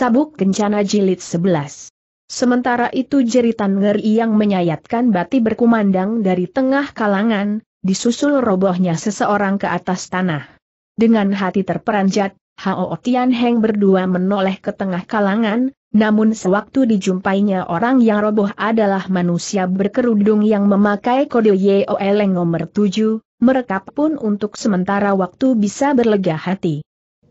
Sabuk Kencana Jilid 11 Sementara itu jeritan ngeri yang menyayatkan bati berkumandang dari tengah kalangan, disusul robohnya seseorang ke atas tanah. Dengan hati terperanjat, Hao Tian Heng berdua menoleh ke tengah kalangan, namun sewaktu dijumpainya orang yang roboh adalah manusia berkerudung yang memakai kode YOL nomor 7, mereka pun untuk sementara waktu bisa berlega hati.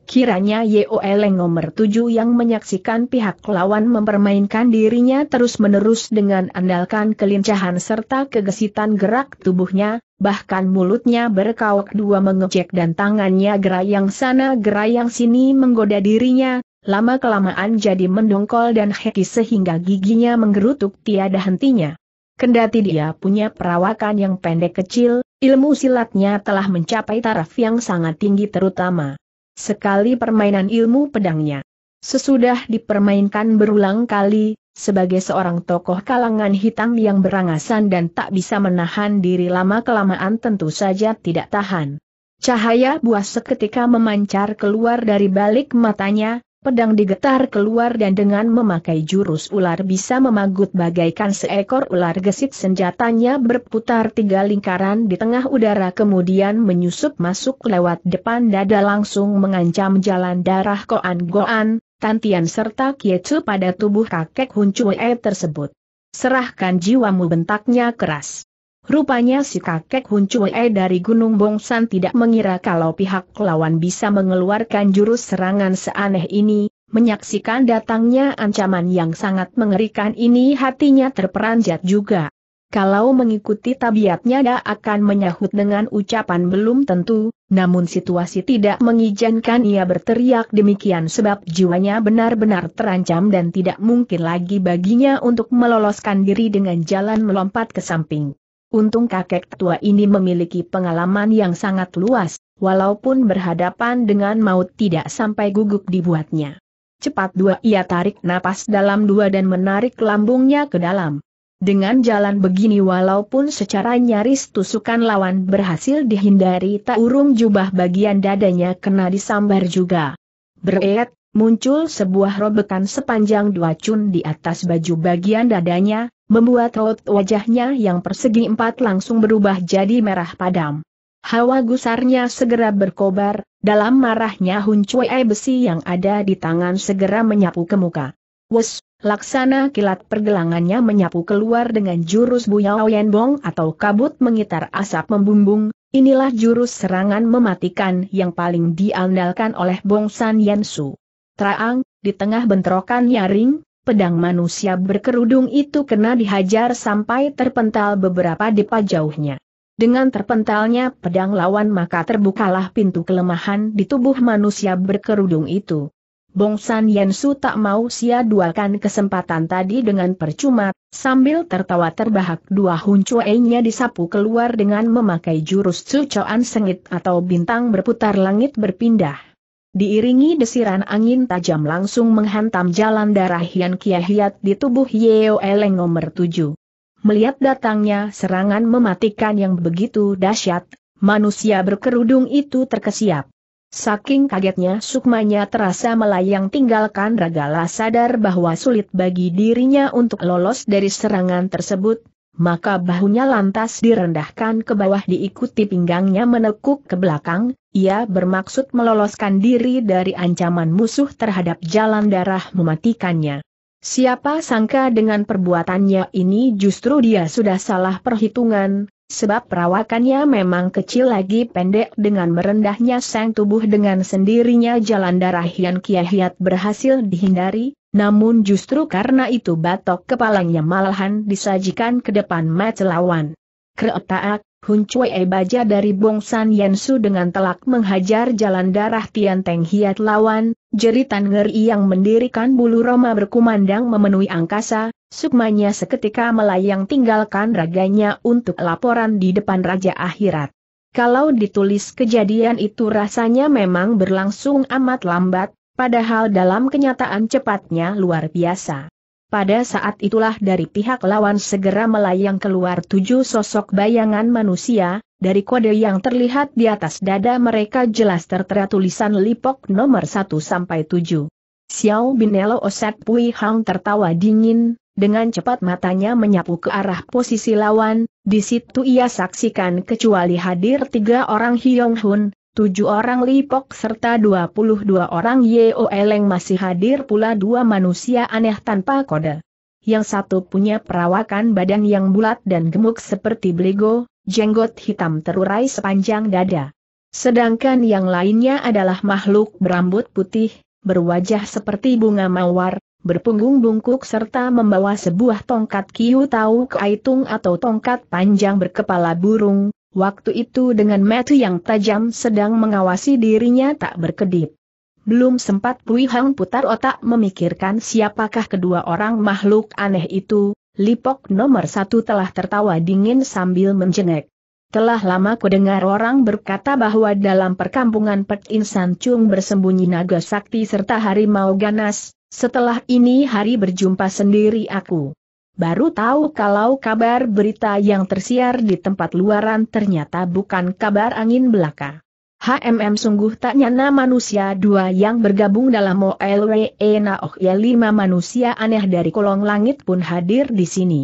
Kiranya Yeo Eleng nomor tujuh yang menyaksikan pihak lawan mempermainkan dirinya terus-menerus dengan andalkan kelincahan serta kegesitan gerak tubuhnya, bahkan mulutnya berkauk dua mengecek dan tangannya gerayang sana gerayang sini menggoda dirinya, lama-kelamaan jadi mendongkol dan heki sehingga giginya menggerutuk tiada hentinya. Kendati dia punya perawakan yang pendek kecil, ilmu silatnya telah mencapai taraf yang sangat tinggi terutama sekali permainan ilmu pedangnya. Sesudah dipermainkan berulang kali, sebagai seorang tokoh kalangan hitam yang berangasan dan tak bisa menahan diri lama-kelamaan tentu saja tidak tahan. Cahaya buas seketika memancar keluar dari balik matanya, Pedang digetar keluar dan dengan memakai jurus ular bisa memagut bagaikan seekor ular gesit senjatanya berputar tiga lingkaran di tengah udara kemudian menyusup masuk lewat depan dada langsung mengancam jalan darah Koan Goan, Tantian serta Kiecu pada tubuh kakek Hun Chue tersebut. Serahkan jiwamu bentaknya keras. Rupanya si kakek Hun dari Gunung Bongsan tidak mengira kalau pihak lawan bisa mengeluarkan jurus serangan seaneh ini, menyaksikan datangnya ancaman yang sangat mengerikan ini hatinya terperanjat juga. Kalau mengikuti tabiatnya dia akan menyahut dengan ucapan belum tentu, namun situasi tidak mengizinkan ia berteriak demikian sebab jiwanya benar-benar terancam dan tidak mungkin lagi baginya untuk meloloskan diri dengan jalan melompat ke samping. Untung kakek tua ini memiliki pengalaman yang sangat luas, walaupun berhadapan dengan maut tidak sampai gugup dibuatnya. Cepat dua ia tarik napas dalam dua dan menarik lambungnya ke dalam. Dengan jalan begini walaupun secara nyaris tusukan lawan berhasil dihindari tak urung jubah bagian dadanya kena disambar juga. Beret, muncul sebuah robekan sepanjang dua cun di atas baju bagian dadanya, membuat raut wajahnya yang persegi empat langsung berubah jadi merah padam. Hawa gusarnya segera berkobar, dalam marahnya Hun Cui besi yang ada di tangan segera menyapu ke muka. Wes, laksana kilat pergelangannya menyapu keluar dengan jurus Buyao Bong atau kabut mengitar asap membumbung, inilah jurus serangan mematikan yang paling diandalkan oleh Bong San Yen Su. Traang, di tengah bentrokan nyaring, pedang manusia berkerudung itu kena dihajar sampai terpental beberapa depa jauhnya. Dengan terpentalnya pedang lawan maka terbukalah pintu kelemahan di tubuh manusia berkerudung itu. Bongsan Yensu tak mau sia-duakan kesempatan tadi dengan percuma, sambil tertawa terbahak dua huncuenya disapu keluar dengan memakai jurus cucoan sengit atau bintang berputar langit berpindah. Diiringi desiran angin tajam langsung menghantam jalan darah Hian Kiahiat di tubuh Yeo Eleng nomor 7. Melihat datangnya serangan mematikan yang begitu dahsyat, manusia berkerudung itu terkesiap. Saking kagetnya sukmanya terasa melayang tinggalkan ragalah sadar bahwa sulit bagi dirinya untuk lolos dari serangan tersebut, maka bahunya lantas direndahkan ke bawah diikuti pinggangnya menekuk ke belakang, ia bermaksud meloloskan diri dari ancaman musuh terhadap jalan darah mematikannya. Siapa sangka dengan perbuatannya ini justru dia sudah salah perhitungan, sebab perawakannya memang kecil lagi pendek dengan merendahnya sang tubuh dengan sendirinya jalan darah yang Kiahiat berhasil dihindari, namun justru karena itu batok kepalanya malahan disajikan ke depan mata lawan. Kretaak, Hun Cui e baja dari Bong Yen Su dengan telak menghajar jalan darah Tian Teng Hiat lawan, jeritan ngeri yang mendirikan bulu Roma berkumandang memenuhi angkasa, sukmanya seketika melayang tinggalkan raganya untuk laporan di depan Raja Akhirat. Kalau ditulis kejadian itu rasanya memang berlangsung amat lambat, Padahal dalam kenyataan cepatnya luar biasa. Pada saat itulah dari pihak lawan segera melayang keluar tujuh sosok bayangan manusia, dari kode yang terlihat di atas dada mereka jelas tertera tulisan Lipok nomor 1 sampai 7. Xiao Binelo Oset Pui Hang tertawa dingin, dengan cepat matanya menyapu ke arah posisi lawan, di situ ia saksikan kecuali hadir tiga orang Hyong Hun, tujuh orang Lipok serta 22 orang Yeo Eleng masih hadir pula dua manusia aneh tanpa kode. Yang satu punya perawakan badan yang bulat dan gemuk seperti beligo, jenggot hitam terurai sepanjang dada. Sedangkan yang lainnya adalah makhluk berambut putih, berwajah seperti bunga mawar, berpunggung bungkuk serta membawa sebuah tongkat kiu tahu kaitung atau tongkat panjang berkepala burung, Waktu itu dengan mata yang tajam sedang mengawasi dirinya tak berkedip. Belum sempat Pui Hang putar otak memikirkan siapakah kedua orang makhluk aneh itu, Lipok nomor satu telah tertawa dingin sambil menjengek. Telah lama ku dengar orang berkata bahwa dalam perkampungan Pet Insan Chung bersembunyi naga sakti serta harimau ganas, setelah ini hari berjumpa sendiri aku baru tahu kalau kabar berita yang tersiar di tempat luaran ternyata bukan kabar angin belaka. HMM sungguh tak nyana manusia dua yang bergabung dalam OLWE Naoh ya lima manusia aneh dari kolong langit pun hadir di sini.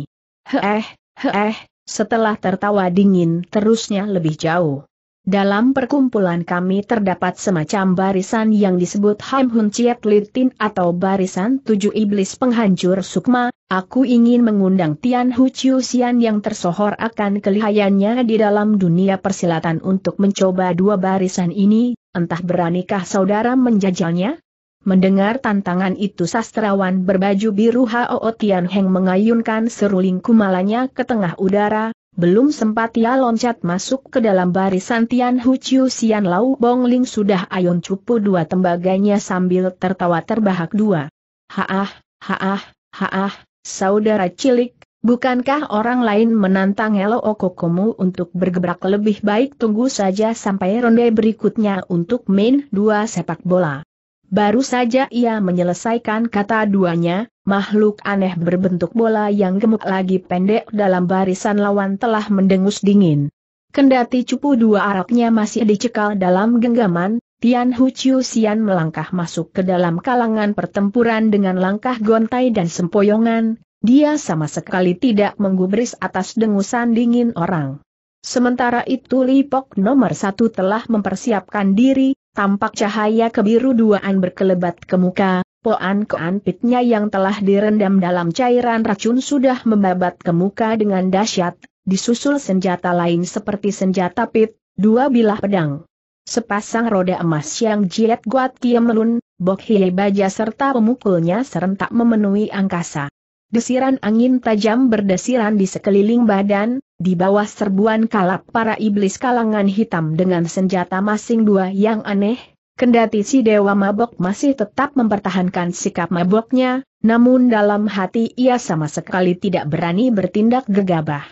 Heeh, heeh, setelah tertawa dingin terusnya lebih jauh. Dalam perkumpulan kami terdapat semacam barisan yang disebut Ham Hun Chiet Litin atau barisan tujuh iblis penghancur sukma, aku ingin mengundang Tian Hu Chiu Xian yang tersohor akan kelihayannya di dalam dunia persilatan untuk mencoba dua barisan ini, entah beranikah saudara menjajalnya? Mendengar tantangan itu sastrawan berbaju biru Hao Tian Heng mengayunkan seruling kumalanya ke tengah udara, belum sempat ia loncat masuk ke dalam barisan Tian Hu Chiu Sian Lau Bong Ling sudah ayun cupu dua tembaganya sambil tertawa terbahak dua. Haah, haah, haah, saudara cilik, bukankah orang lain menantang Elo Okokomu untuk bergebrak lebih baik tunggu saja sampai ronde berikutnya untuk main dua sepak bola. Baru saja ia menyelesaikan kata duanya, makhluk aneh berbentuk bola yang gemuk lagi pendek dalam barisan lawan telah mendengus dingin. Kendati cupu dua araknya masih dicekal dalam genggaman, Tian Hu Chiu Xian melangkah masuk ke dalam kalangan pertempuran dengan langkah gontai dan sempoyongan, dia sama sekali tidak menggubris atas dengusan dingin orang. Sementara itu Lipok nomor satu telah mempersiapkan diri, tampak cahaya kebiru duaan berkelebat ke muka, Poan pitnya yang telah direndam dalam cairan racun sudah membabat ke muka dengan dahsyat, disusul senjata lain seperti senjata pit, dua bilah pedang. Sepasang roda emas yang jilat guat kiemelun, bok hile baja serta pemukulnya serentak memenuhi angkasa. Desiran angin tajam berdesiran di sekeliling badan, di bawah serbuan kalap para iblis kalangan hitam dengan senjata masing dua yang aneh, Kendati si dewa mabok masih tetap mempertahankan sikap maboknya, namun dalam hati ia sama sekali tidak berani bertindak gegabah.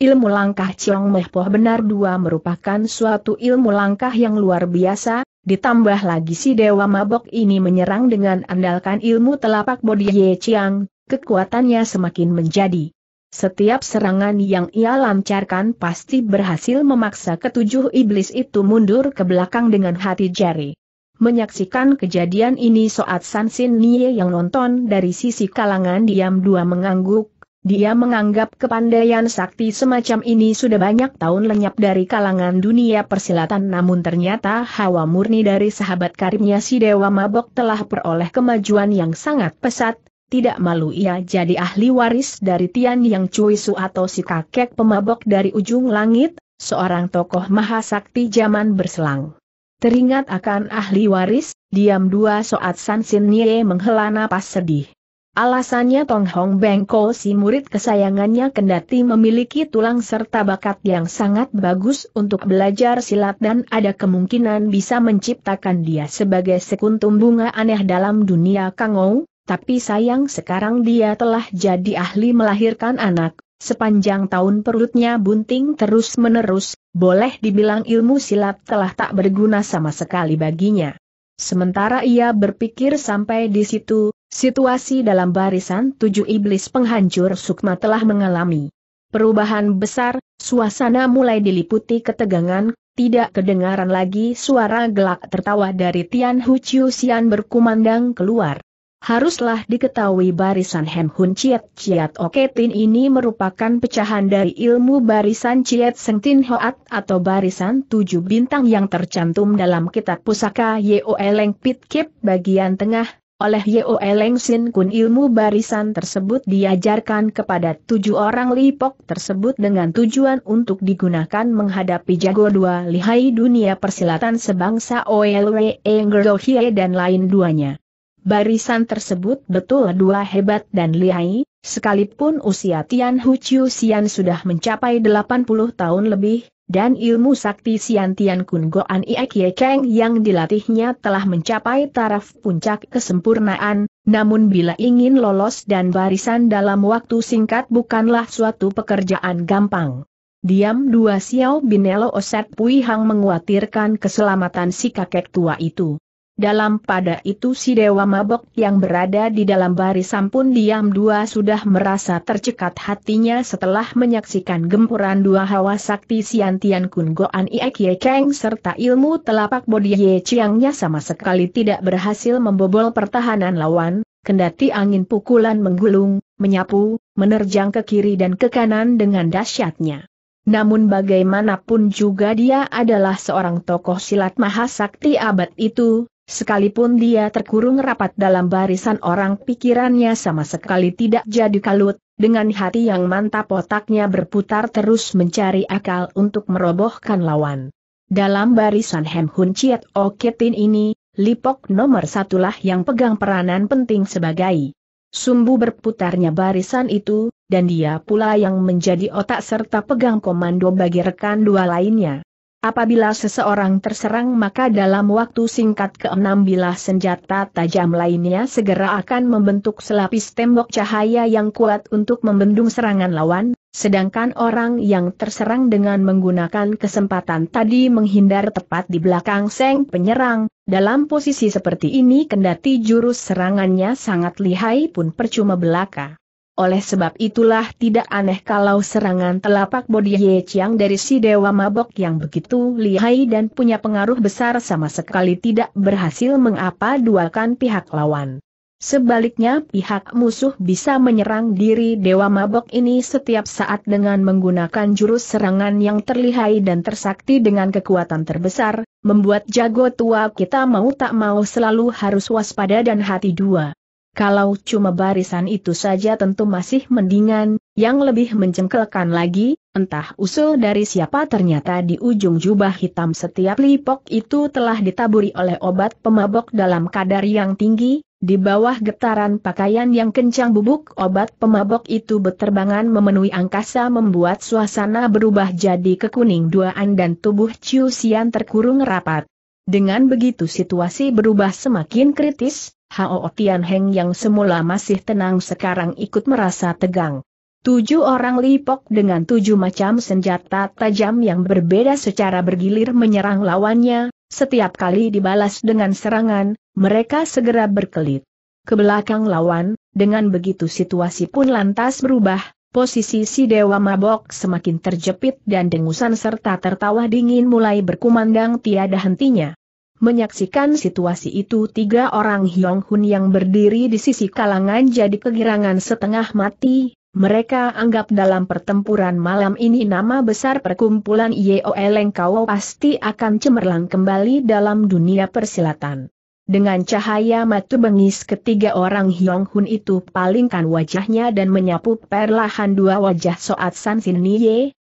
Ilmu langkah Chiong Mehpoh benar dua merupakan suatu ilmu langkah yang luar biasa, ditambah lagi si dewa mabok ini menyerang dengan andalkan ilmu telapak bodi Ye Chiang, kekuatannya semakin menjadi. Setiap serangan yang ia lancarkan pasti berhasil memaksa ketujuh iblis itu mundur ke belakang dengan hati jari. Menyaksikan kejadian ini saat San Sin Nie yang nonton dari sisi kalangan diam dua mengangguk, dia menganggap kepandaian sakti semacam ini sudah banyak tahun lenyap dari kalangan dunia persilatan namun ternyata hawa murni dari sahabat karibnya si Dewa Mabok telah peroleh kemajuan yang sangat pesat, tidak malu ia jadi ahli waris dari Tian Yang Cui Su atau si kakek pemabok dari ujung langit, seorang tokoh mahasakti zaman berselang. Teringat akan ahli waris, diam dua saat San Sin Nye menghela napas sedih. Alasannya Tong Hong Bengko si murid kesayangannya kendati memiliki tulang serta bakat yang sangat bagus untuk belajar silat dan ada kemungkinan bisa menciptakan dia sebagai sekuntum bunga aneh dalam dunia Kangou, tapi sayang sekarang dia telah jadi ahli melahirkan anak, Sepanjang tahun perutnya bunting terus-menerus, boleh dibilang ilmu silat telah tak berguna sama sekali baginya. Sementara ia berpikir sampai di situ, situasi dalam barisan tujuh iblis penghancur sukma telah mengalami perubahan besar, suasana mulai diliputi ketegangan, tidak kedengaran lagi suara gelak tertawa dari Tian Hu Chiu Xian berkumandang keluar. Haruslah diketahui barisan Hem Hun Chiat Chiat Oketin ini merupakan pecahan dari ilmu barisan Chiat Seng Tin Hoat atau barisan tujuh bintang yang tercantum dalam kitab pusaka Yeo Eleng Pit Kip bagian tengah. Oleh Yeo Eleng Sin Kun ilmu barisan tersebut diajarkan kepada tujuh orang lipok tersebut dengan tujuan untuk digunakan menghadapi jago dua lihai dunia persilatan sebangsa Oelwe Engerdohie dan lain duanya. Barisan tersebut betul dua hebat dan lihai, sekalipun usia Tian Hu Chiu Xian sudah mencapai 80 tahun lebih, dan ilmu sakti Xian Tian Kun Goan Ie Ye yang dilatihnya telah mencapai taraf puncak kesempurnaan, namun bila ingin lolos dan barisan dalam waktu singkat bukanlah suatu pekerjaan gampang. Diam dua Xiao Binelo Oset Pui Hang menguatirkan keselamatan si kakek tua itu. Dalam pada itu si Dewa Mabok yang berada di dalam barisan pun diam dua sudah merasa tercekat hatinya setelah menyaksikan gempuran dua hawa sakti Siantian Kun Goan Iek Ye Kang serta ilmu telapak bodi Ye Chiangnya sama sekali tidak berhasil membobol pertahanan lawan, kendati angin pukulan menggulung, menyapu, menerjang ke kiri dan ke kanan dengan dahsyatnya. Namun bagaimanapun juga dia adalah seorang tokoh silat mahasakti abad itu, Sekalipun dia terkurung rapat dalam barisan orang pikirannya sama sekali tidak jadi kalut, dengan hati yang mantap otaknya berputar terus mencari akal untuk merobohkan lawan. Dalam barisan Hem Hun Chiat O oh Ketin ini, Lipok nomor satulah yang pegang peranan penting sebagai sumbu berputarnya barisan itu, dan dia pula yang menjadi otak serta pegang komando bagi rekan dua lainnya. Apabila seseorang terserang maka dalam waktu singkat keenam bilah senjata tajam lainnya segera akan membentuk selapis tembok cahaya yang kuat untuk membendung serangan lawan, sedangkan orang yang terserang dengan menggunakan kesempatan tadi menghindar tepat di belakang seng penyerang, dalam posisi seperti ini kendati jurus serangannya sangat lihai pun percuma belaka. Oleh sebab itulah tidak aneh kalau serangan telapak bodi Ye Chiang dari si dewa mabok yang begitu lihai dan punya pengaruh besar sama sekali tidak berhasil mengapa duakan pihak lawan. Sebaliknya pihak musuh bisa menyerang diri dewa mabok ini setiap saat dengan menggunakan jurus serangan yang terlihai dan tersakti dengan kekuatan terbesar, membuat jago tua kita mau tak mau selalu harus waspada dan hati dua. Kalau cuma barisan itu saja tentu masih mendingan, yang lebih mencengkelkan lagi, entah usul dari siapa ternyata di ujung jubah hitam setiap lipok itu telah ditaburi oleh obat pemabok dalam kadar yang tinggi, di bawah getaran pakaian yang kencang bubuk obat pemabok itu berterbangan memenuhi angkasa membuat suasana berubah jadi kekuning duaan dan tubuh Ciusian terkurung rapat. Dengan begitu situasi berubah semakin kritis, Hao Tian Heng yang semula masih tenang sekarang ikut merasa tegang. Tujuh orang lipok dengan tujuh macam senjata tajam yang berbeda secara bergilir menyerang lawannya, setiap kali dibalas dengan serangan, mereka segera berkelit. Ke belakang lawan, dengan begitu situasi pun lantas berubah, posisi si dewa mabok semakin terjepit dan dengusan serta tertawa dingin mulai berkumandang tiada hentinya. Menyaksikan situasi itu tiga orang Hyong Hun yang berdiri di sisi kalangan jadi kegirangan setengah mati, mereka anggap dalam pertempuran malam ini nama besar perkumpulan Yeoeleng Kau pasti akan cemerlang kembali dalam dunia persilatan. Dengan cahaya matu bengis ketiga orang Hyong Hun itu palingkan wajahnya dan menyapu perlahan dua wajah Soat San Sin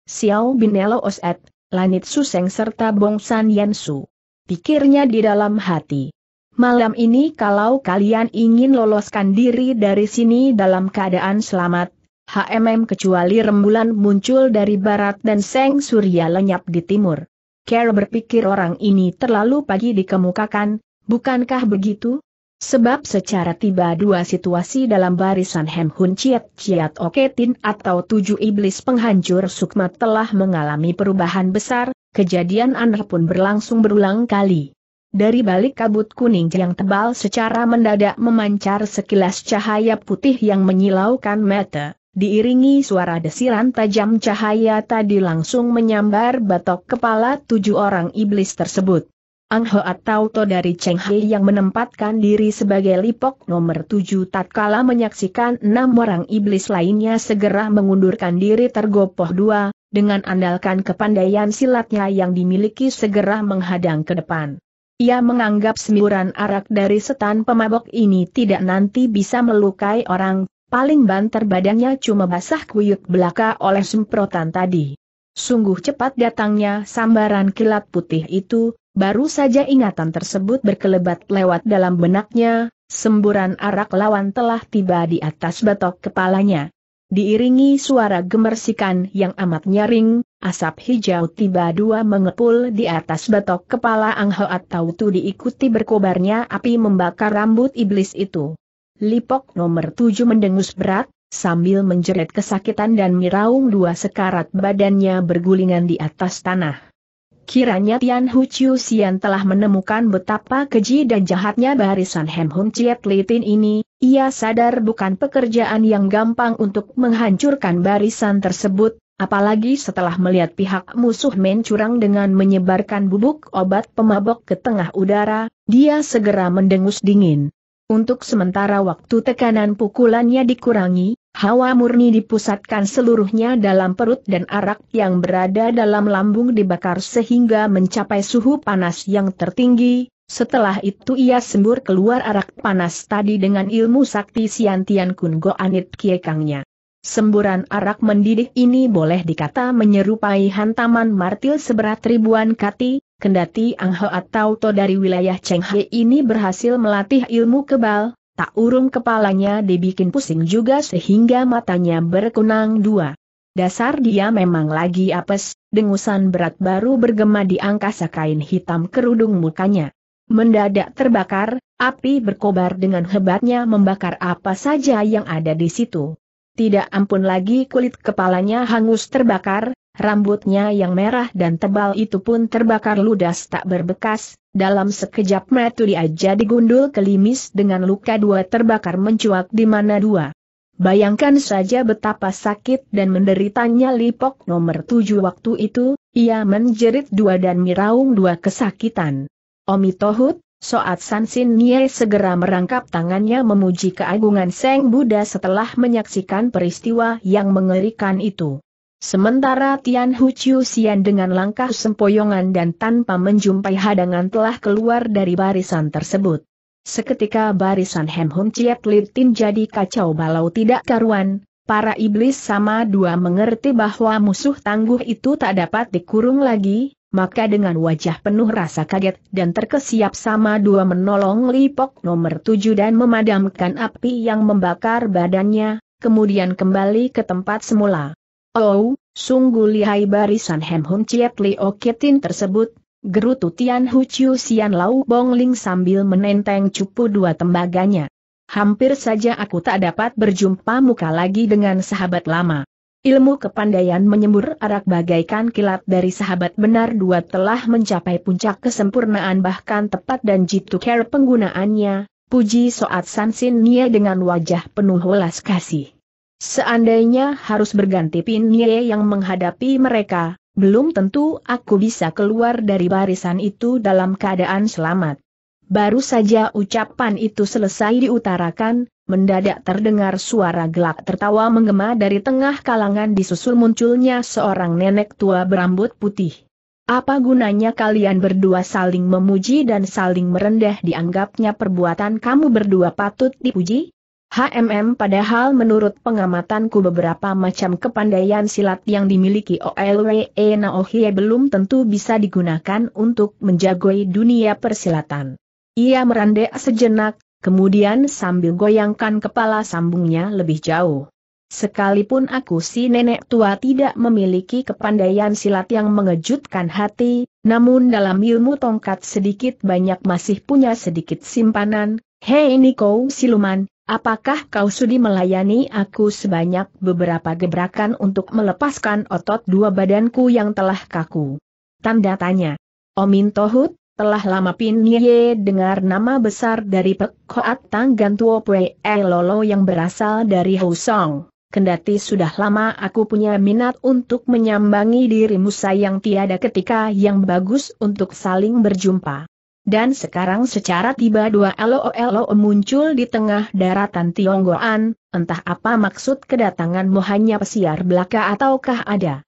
Xiao Binelo Oset, Lanit Suseng serta Bong San Yen Su pikirnya di dalam hati. Malam ini kalau kalian ingin loloskan diri dari sini dalam keadaan selamat, HMM kecuali rembulan muncul dari barat dan seng surya lenyap di timur. Care berpikir orang ini terlalu pagi dikemukakan, bukankah begitu? Sebab secara tiba dua situasi dalam barisan Hem Hun Chiat Chiat Oketin atau tujuh iblis penghancur Sukma telah mengalami perubahan besar, Kejadian aneh pun berlangsung berulang kali. Dari balik kabut kuning yang tebal secara mendadak memancar sekilas cahaya putih yang menyilaukan mata, diiringi suara desiran tajam cahaya tadi langsung menyambar batok kepala tujuh orang iblis tersebut. Ang Ho atau To dari Cheng Hai yang menempatkan diri sebagai lipok nomor tujuh tatkala menyaksikan enam orang iblis lainnya segera mengundurkan diri tergopoh dua, dengan andalkan kepandaian silatnya yang dimiliki segera menghadang ke depan. Ia menganggap semburan arak dari setan pemabok ini tidak nanti bisa melukai orang, paling banter badannya cuma basah kuyuk belaka oleh semprotan tadi. Sungguh cepat datangnya sambaran kilat putih itu, baru saja ingatan tersebut berkelebat lewat dalam benaknya, semburan arak lawan telah tiba di atas batok kepalanya diiringi suara gemersikan yang amat nyaring, asap hijau tiba dua mengepul di atas batok kepala Ang Ho atau Tu diikuti berkobarnya api membakar rambut iblis itu. Lipok nomor tujuh mendengus berat, sambil menjerit kesakitan dan miraung dua sekarat badannya bergulingan di atas tanah. Kiranya Tian Hu Chiu Xian telah menemukan betapa keji dan jahatnya barisan Hem Hum Chiet Litin ini, ia sadar bukan pekerjaan yang gampang untuk menghancurkan barisan tersebut, apalagi setelah melihat pihak musuh mencurang dengan menyebarkan bubuk obat pemabok ke tengah udara, dia segera mendengus dingin. Untuk sementara waktu tekanan pukulannya dikurangi, hawa murni dipusatkan seluruhnya dalam perut dan arak yang berada dalam lambung dibakar sehingga mencapai suhu panas yang tertinggi, setelah itu ia sembur keluar arak panas tadi dengan ilmu sakti Siantian Kun Anit Kiekangnya. Semburan arak mendidih ini boleh dikata menyerupai hantaman martil seberat ribuan kati, kendati Ang atau To dari wilayah Chenghe ini berhasil melatih ilmu kebal, tak urung kepalanya dibikin pusing juga sehingga matanya berkunang dua. Dasar dia memang lagi apes, dengusan berat baru bergema di angkasa kain hitam kerudung mukanya. Mendadak terbakar, api berkobar dengan hebatnya membakar apa saja yang ada di situ. Tidak ampun lagi kulit kepalanya hangus terbakar, rambutnya yang merah dan tebal itu pun terbakar ludas tak berbekas, dalam sekejap metu dia jadi gundul kelimis dengan luka dua terbakar mencuak di mana dua. Bayangkan saja betapa sakit dan menderitanya Lipok nomor tujuh waktu itu, ia menjerit dua dan miraung dua kesakitan. Omi Tohut, Soat Sansin Nye segera merangkap tangannya memuji keagungan Seng Buddha setelah menyaksikan peristiwa yang mengerikan itu. Sementara Tian Hu Chiu Xian dengan langkah sempoyongan dan tanpa menjumpai hadangan telah keluar dari barisan tersebut. Seketika barisan Hem Hum Chiat Litin jadi kacau balau tidak karuan, para iblis sama dua mengerti bahwa musuh tangguh itu tak dapat dikurung lagi, maka dengan wajah penuh rasa kaget dan terkesiap sama dua menolong Lipok nomor tujuh dan memadamkan api yang membakar badannya, kemudian kembali ke tempat semula. Oh, sungguh lihai barisan Hem Hun Chiet Lio Ketin tersebut, gerutu Tian Hu Chiu Sian Lau Bong sambil menenteng cupu dua tembaganya. Hampir saja aku tak dapat berjumpa muka lagi dengan sahabat lama. Ilmu kepandaian menyembur arak bagaikan kilat dari sahabat benar dua telah mencapai puncak kesempurnaan bahkan tepat dan jitu care penggunaannya, puji soat Sansin Nia dengan wajah penuh welas kasih. Seandainya harus berganti Pin Nia yang menghadapi mereka, belum tentu aku bisa keluar dari barisan itu dalam keadaan selamat. Baru saja ucapan itu selesai diutarakan, mendadak terdengar suara gelak tertawa menggema dari tengah kalangan disusul munculnya seorang nenek tua berambut putih. Apa gunanya kalian berdua saling memuji dan saling merendah dianggapnya perbuatan kamu berdua patut dipuji? HMM padahal menurut pengamatanku beberapa macam kepandaian silat yang dimiliki Olwe Naohie belum tentu bisa digunakan untuk menjagoi dunia persilatan. Ia merendah sejenak, Kemudian sambil goyangkan kepala sambungnya lebih jauh. Sekalipun aku si nenek tua tidak memiliki kepandaian silat yang mengejutkan hati, namun dalam ilmu tongkat sedikit banyak masih punya sedikit simpanan. Hei Niko Siluman, apakah kau sudi melayani aku sebanyak beberapa gebrakan untuk melepaskan otot dua badanku yang telah kaku? Tanda tanya. Omin Tohut, telah lama Pin Ye dengar nama besar dari Pek Hoat Tanggan Tuo Pue E Lolo yang berasal dari Song. Kendati sudah lama aku punya minat untuk menyambangi dirimu sayang tiada ketika yang bagus untuk saling berjumpa. Dan sekarang secara tiba dua LOLO muncul di tengah daratan Tionggoan, entah apa maksud kedatanganmu hanya pesiar belaka ataukah ada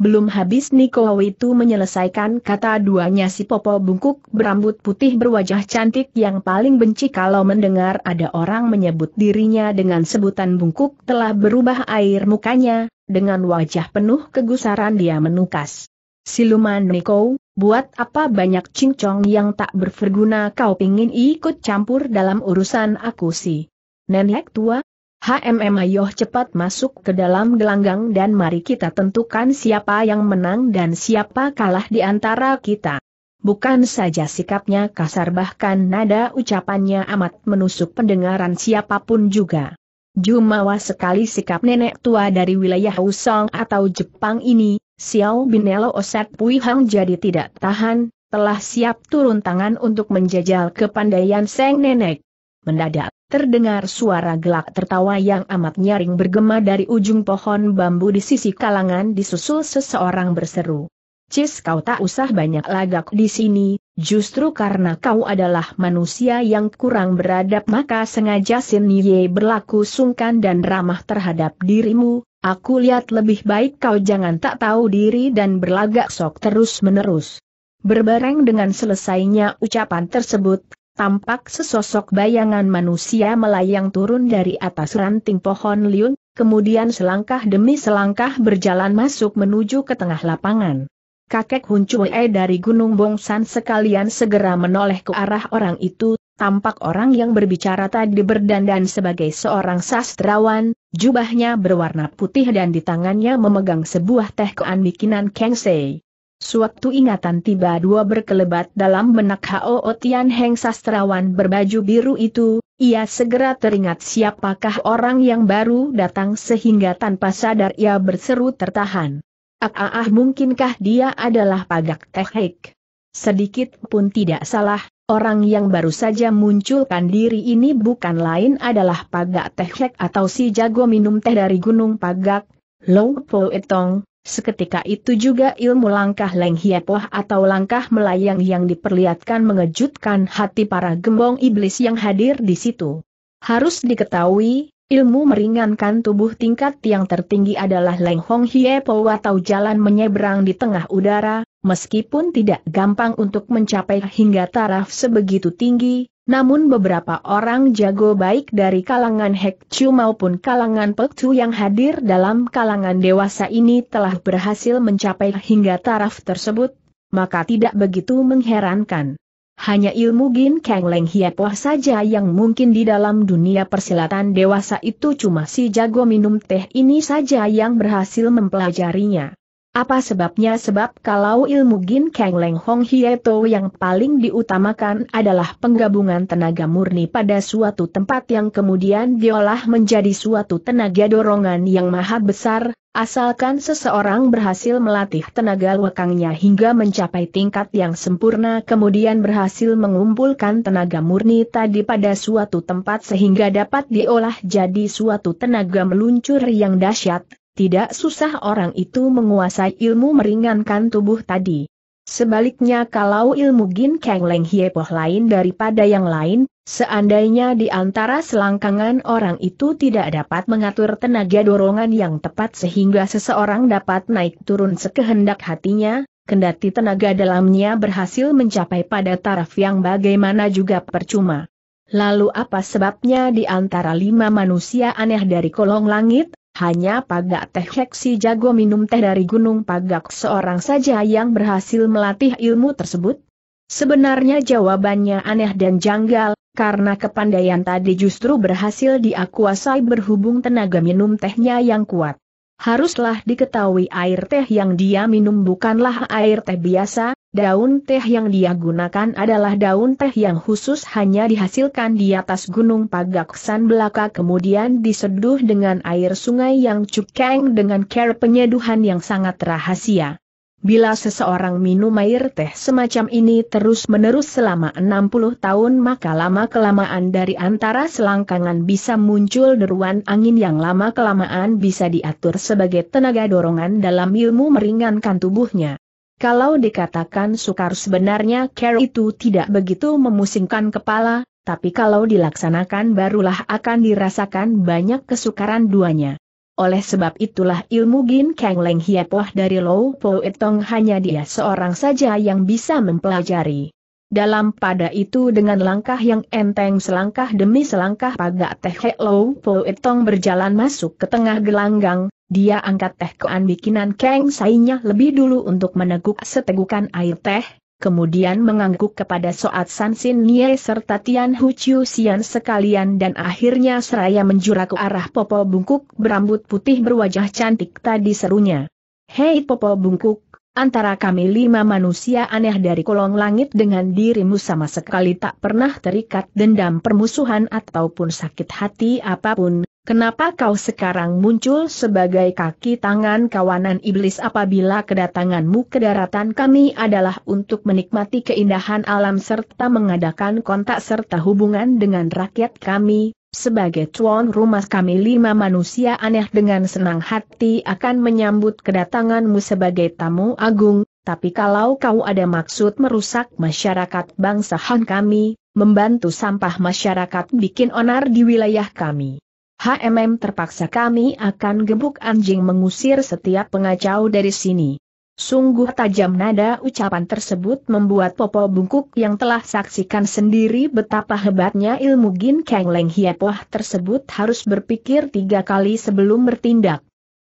belum habis Niko itu menyelesaikan kata duanya si Popo bungkuk berambut putih berwajah cantik yang paling benci kalau mendengar ada orang menyebut dirinya dengan sebutan bungkuk telah berubah air mukanya, dengan wajah penuh kegusaran dia menukas. Siluman Niko, buat apa banyak cincong yang tak berverguna kau pingin ikut campur dalam urusan aku sih? Nenek tua, HMM ayo cepat masuk ke dalam gelanggang dan mari kita tentukan siapa yang menang dan siapa kalah di antara kita. Bukan saja sikapnya kasar bahkan nada ucapannya amat menusuk pendengaran siapapun juga. Jumawa sekali sikap nenek tua dari wilayah Usong atau Jepang ini, Xiao Binelo Oset Pui Hang jadi tidak tahan, telah siap turun tangan untuk menjajal kepandaian Seng Nenek. Mendadak, terdengar suara gelak tertawa yang amat nyaring bergema dari ujung pohon bambu di sisi kalangan disusul seseorang berseru. Cis kau tak usah banyak lagak di sini, justru karena kau adalah manusia yang kurang beradab maka sengaja Sin Ye berlaku sungkan dan ramah terhadap dirimu, aku lihat lebih baik kau jangan tak tahu diri dan berlagak sok terus-menerus. Berbareng dengan selesainya ucapan tersebut, tampak sesosok bayangan manusia melayang turun dari atas ranting pohon liun, kemudian selangkah demi selangkah berjalan masuk menuju ke tengah lapangan. Kakek Hun Chue dari Gunung Bongsan sekalian segera menoleh ke arah orang itu, tampak orang yang berbicara tadi berdandan sebagai seorang sastrawan, jubahnya berwarna putih dan di tangannya memegang sebuah teh kean bikinan Kengsei. Suatu ingatan tiba dua berkelebat dalam benak Hao Otian Heng sastrawan berbaju biru itu, ia segera teringat siapakah orang yang baru datang sehingga tanpa sadar ia berseru tertahan. Ah, ah, ah mungkinkah dia adalah pagak tehik? Sedikit pun tidak salah, orang yang baru saja munculkan diri ini bukan lain adalah pagak tehik atau si jago minum teh dari gunung pagak, Long Po Etong, Seketika itu juga ilmu langkah Leng Hiepoh atau langkah melayang yang diperlihatkan mengejutkan hati para gembong iblis yang hadir di situ. Harus diketahui, ilmu meringankan tubuh tingkat yang tertinggi adalah Leng Hong Hiepoh atau jalan menyeberang di tengah udara, meskipun tidak gampang untuk mencapai hingga taraf sebegitu tinggi, namun beberapa orang jago baik dari kalangan Hek Chu maupun kalangan Pek Chu yang hadir dalam kalangan dewasa ini telah berhasil mencapai hingga taraf tersebut, maka tidak begitu mengherankan. Hanya ilmu Gin Kang Leng Hiepoh saja yang mungkin di dalam dunia persilatan dewasa itu cuma si jago minum teh ini saja yang berhasil mempelajarinya. Apa sebabnya? Sebab kalau ilmu Gin Kang Leng Hong Hieto yang paling diutamakan adalah penggabungan tenaga murni pada suatu tempat yang kemudian diolah menjadi suatu tenaga dorongan yang maha besar, asalkan seseorang berhasil melatih tenaga lekangnya hingga mencapai tingkat yang sempurna kemudian berhasil mengumpulkan tenaga murni tadi pada suatu tempat sehingga dapat diolah jadi suatu tenaga meluncur yang dahsyat, tidak susah orang itu menguasai ilmu meringankan tubuh tadi. Sebaliknya kalau ilmu Gin Kang Leng Hiepoh lain daripada yang lain, seandainya di antara selangkangan orang itu tidak dapat mengatur tenaga dorongan yang tepat sehingga seseorang dapat naik turun sekehendak hatinya, kendati tenaga dalamnya berhasil mencapai pada taraf yang bagaimana juga percuma. Lalu apa sebabnya di antara lima manusia aneh dari kolong langit, hanya Pagak Teh Heksi jago minum teh dari Gunung Pagak seorang saja yang berhasil melatih ilmu tersebut? Sebenarnya jawabannya aneh dan janggal, karena kepandaian tadi justru berhasil diakuasai berhubung tenaga minum tehnya yang kuat. Haruslah diketahui air teh yang dia minum bukanlah air teh biasa, Daun teh yang dia gunakan adalah daun teh yang khusus hanya dihasilkan di atas Gunung Pagaksan belaka kemudian diseduh dengan air sungai yang cukeng dengan care penyeduhan yang sangat rahasia. Bila seseorang minum air teh semacam ini terus-menerus selama 60 tahun maka lama-kelamaan dari antara selangkangan bisa muncul deruan angin yang lama-kelamaan bisa diatur sebagai tenaga dorongan dalam ilmu meringankan tubuhnya. Kalau dikatakan sukar sebenarnya care itu tidak begitu memusingkan kepala, tapi kalau dilaksanakan barulah akan dirasakan banyak kesukaran duanya. Oleh sebab itulah ilmu Gin Kang Leng Hiepoh dari Low Po Itong hanya dia seorang saja yang bisa mempelajari. Dalam pada itu dengan langkah yang enteng selangkah demi selangkah pagak Teh Low Po Itong berjalan masuk ke tengah gelanggang, dia angkat teh koan bikinan keng Sainya lebih dulu untuk meneguk setegukan air teh, kemudian mengangguk kepada Soat San Sin Nye serta Tian Hu Chiu Sian sekalian dan akhirnya seraya menjura ke arah Popo Bungkuk berambut putih berwajah cantik tadi serunya. Hei Popo Bungkuk, antara kami lima manusia aneh dari kolong langit dengan dirimu sama sekali tak pernah terikat dendam permusuhan ataupun sakit hati apapun, Kenapa kau sekarang muncul sebagai kaki tangan kawanan iblis apabila kedatanganmu ke daratan kami adalah untuk menikmati keindahan alam serta mengadakan kontak serta hubungan dengan rakyat kami, sebagai tuan rumah kami lima manusia aneh dengan senang hati akan menyambut kedatanganmu sebagai tamu agung, tapi kalau kau ada maksud merusak masyarakat bangsa Han kami, membantu sampah masyarakat bikin onar di wilayah kami, HMM terpaksa kami akan gebuk anjing mengusir setiap pengacau dari sini. Sungguh tajam nada ucapan tersebut membuat Popo Bungkuk yang telah saksikan sendiri betapa hebatnya ilmu Gin keng Leng Hiepoh tersebut harus berpikir tiga kali sebelum bertindak.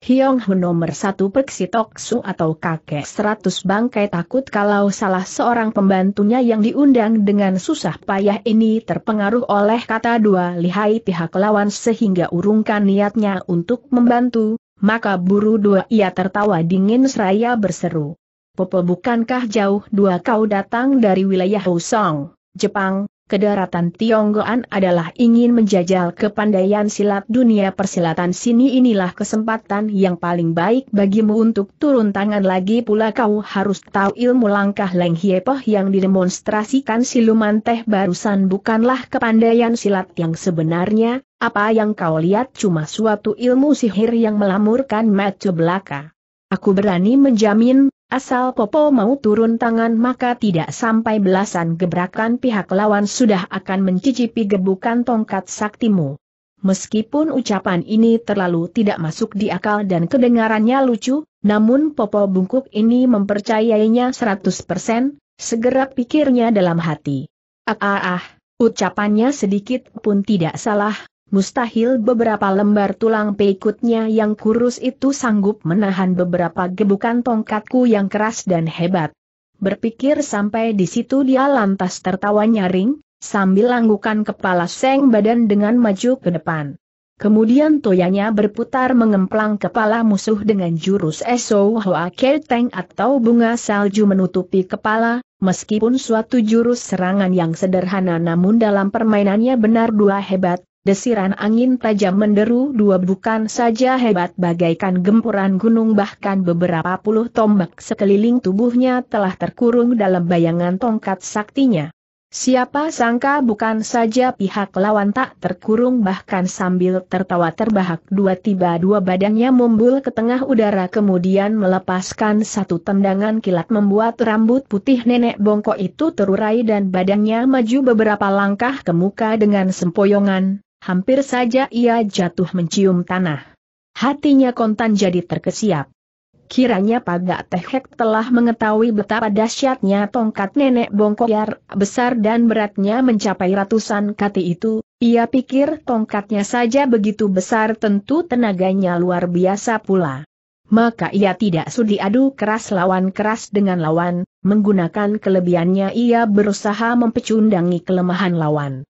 Hiong Hu nomor satu Perksi Toksu atau kakek seratus bangkai takut kalau salah seorang pembantunya yang diundang dengan susah payah ini terpengaruh oleh kata dua lihai pihak lawan sehingga urungkan niatnya untuk membantu, maka buru dua ia tertawa dingin seraya berseru. Popo bukankah jauh dua kau datang dari wilayah Hosong, Jepang, kedaratan Tionggoan adalah ingin menjajal kepandaian silat dunia persilatan sini inilah kesempatan yang paling baik bagimu untuk turun tangan lagi pula kau harus tahu ilmu langkah Leng Hiepoh yang didemonstrasikan siluman teh barusan bukanlah kepandaian silat yang sebenarnya, apa yang kau lihat cuma suatu ilmu sihir yang melamurkan mata belaka. Aku berani menjamin, Asal Popo mau turun tangan maka tidak sampai belasan gebrakan pihak lawan sudah akan mencicipi gebukan tongkat saktimu. Meskipun ucapan ini terlalu tidak masuk di akal dan kedengarannya lucu, namun Popo Bungkuk ini mempercayainya 100%, segera pikirnya dalam hati. Ah ah ah, ucapannya sedikit pun tidak salah, Mustahil beberapa lembar tulang peikutnya yang kurus itu sanggup menahan beberapa gebukan tongkatku yang keras dan hebat. Berpikir sampai di situ dia lantas tertawa nyaring, sambil langgukan kepala seng badan dengan maju ke depan. Kemudian toyanya berputar mengemplang kepala musuh dengan jurus Eso Hoa Keteng atau bunga salju menutupi kepala, meskipun suatu jurus serangan yang sederhana namun dalam permainannya benar dua hebat, Desiran angin tajam menderu dua bukan saja hebat bagaikan gempuran gunung bahkan beberapa puluh tombak sekeliling tubuhnya telah terkurung dalam bayangan tongkat saktinya. Siapa sangka bukan saja pihak lawan tak terkurung bahkan sambil tertawa terbahak dua tiba dua badannya mumbul ke tengah udara kemudian melepaskan satu tendangan kilat membuat rambut putih nenek bongkok itu terurai dan badannya maju beberapa langkah ke muka dengan sempoyongan hampir saja ia jatuh mencium tanah. Hatinya kontan jadi terkesiap. Kiranya Pagak Tehek telah mengetahui betapa dahsyatnya tongkat nenek bongkoyar, besar dan beratnya mencapai ratusan kati itu, ia pikir tongkatnya saja begitu besar tentu tenaganya luar biasa pula. Maka ia tidak sudi adu keras lawan keras dengan lawan, menggunakan kelebihannya ia berusaha mempecundangi kelemahan lawan.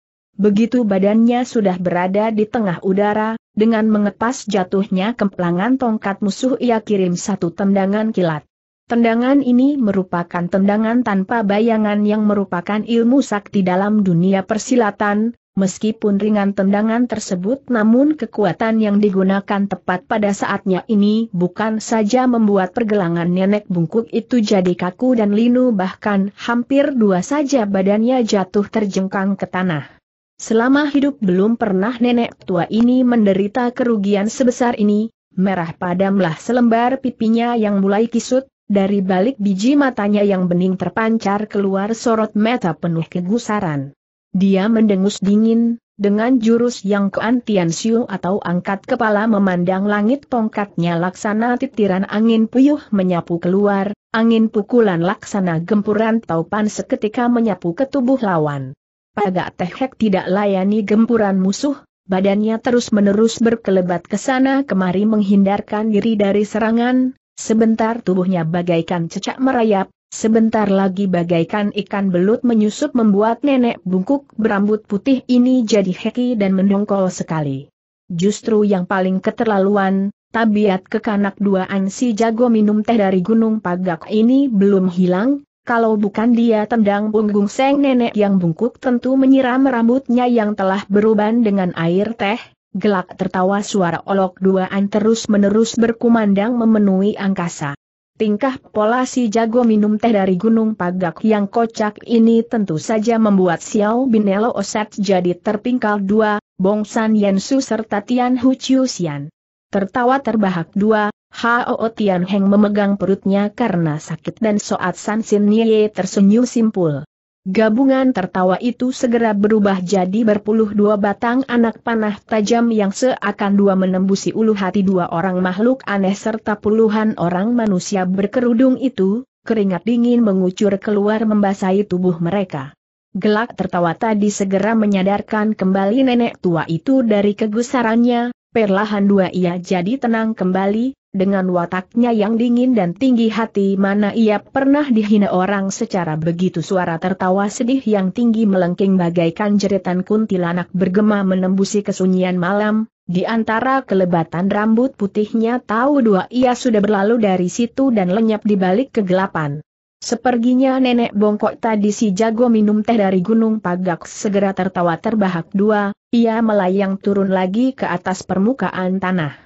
Begitu badannya sudah berada di tengah udara, dengan mengepas jatuhnya kemplangan tongkat musuh ia kirim satu tendangan kilat. Tendangan ini merupakan tendangan tanpa bayangan yang merupakan ilmu sakti dalam dunia persilatan, meskipun ringan tendangan tersebut namun kekuatan yang digunakan tepat pada saatnya ini bukan saja membuat pergelangan nenek bungkuk itu jadi kaku dan linu bahkan hampir dua saja badannya jatuh terjengkang ke tanah. Selama hidup belum pernah nenek tua ini menderita kerugian sebesar ini, merah padamlah selembar pipinya yang mulai kisut, dari balik biji matanya yang bening terpancar keluar sorot mata penuh kegusaran. Dia mendengus dingin, dengan jurus yang keantian siu atau angkat kepala memandang langit tongkatnya laksana titiran angin puyuh menyapu keluar, angin pukulan laksana gempuran taupan seketika menyapu ke tubuh lawan. Pagak Tehek tidak layani gempuran musuh, badannya terus-menerus berkelebat ke sana kemari menghindarkan diri dari serangan, sebentar tubuhnya bagaikan cecak merayap, sebentar lagi bagaikan ikan belut menyusup membuat nenek bungkuk berambut putih ini jadi heki dan mendongkol sekali. Justru yang paling keterlaluan, tabiat kekanak duaan si jago minum teh dari gunung pagak ini belum hilang, kalau bukan dia tendang punggung seng nenek yang bungkuk tentu menyiram rambutnya yang telah beruban dengan air teh, gelak tertawa suara olok duaan terus-menerus berkumandang memenuhi angkasa. Tingkah pola si jago minum teh dari Gunung Pagak yang kocak ini tentu saja membuat Xiao Binelo Oset jadi terpingkal dua, Bongsan Yensu serta Tian Hu Chiu Tertawa terbahak dua, Hao Tian Heng memegang perutnya karena sakit dan Soat San Sin tersenyum simpul. Gabungan tertawa itu segera berubah jadi berpuluh dua batang anak panah tajam yang seakan dua menembusi ulu hati dua orang makhluk aneh serta puluhan orang manusia berkerudung itu, keringat dingin mengucur keluar membasahi tubuh mereka. Gelak tertawa tadi segera menyadarkan kembali nenek tua itu dari kegusarannya, perlahan dua ia jadi tenang kembali, dengan wataknya yang dingin dan tinggi hati mana ia pernah dihina orang secara begitu suara tertawa sedih yang tinggi melengking bagaikan jeritan kuntilanak bergema menembusi kesunyian malam, di antara kelebatan rambut putihnya tahu dua ia sudah berlalu dari situ dan lenyap di balik kegelapan. Seperginya nenek bongkok tadi si jago minum teh dari gunung pagak segera tertawa terbahak dua, ia melayang turun lagi ke atas permukaan tanah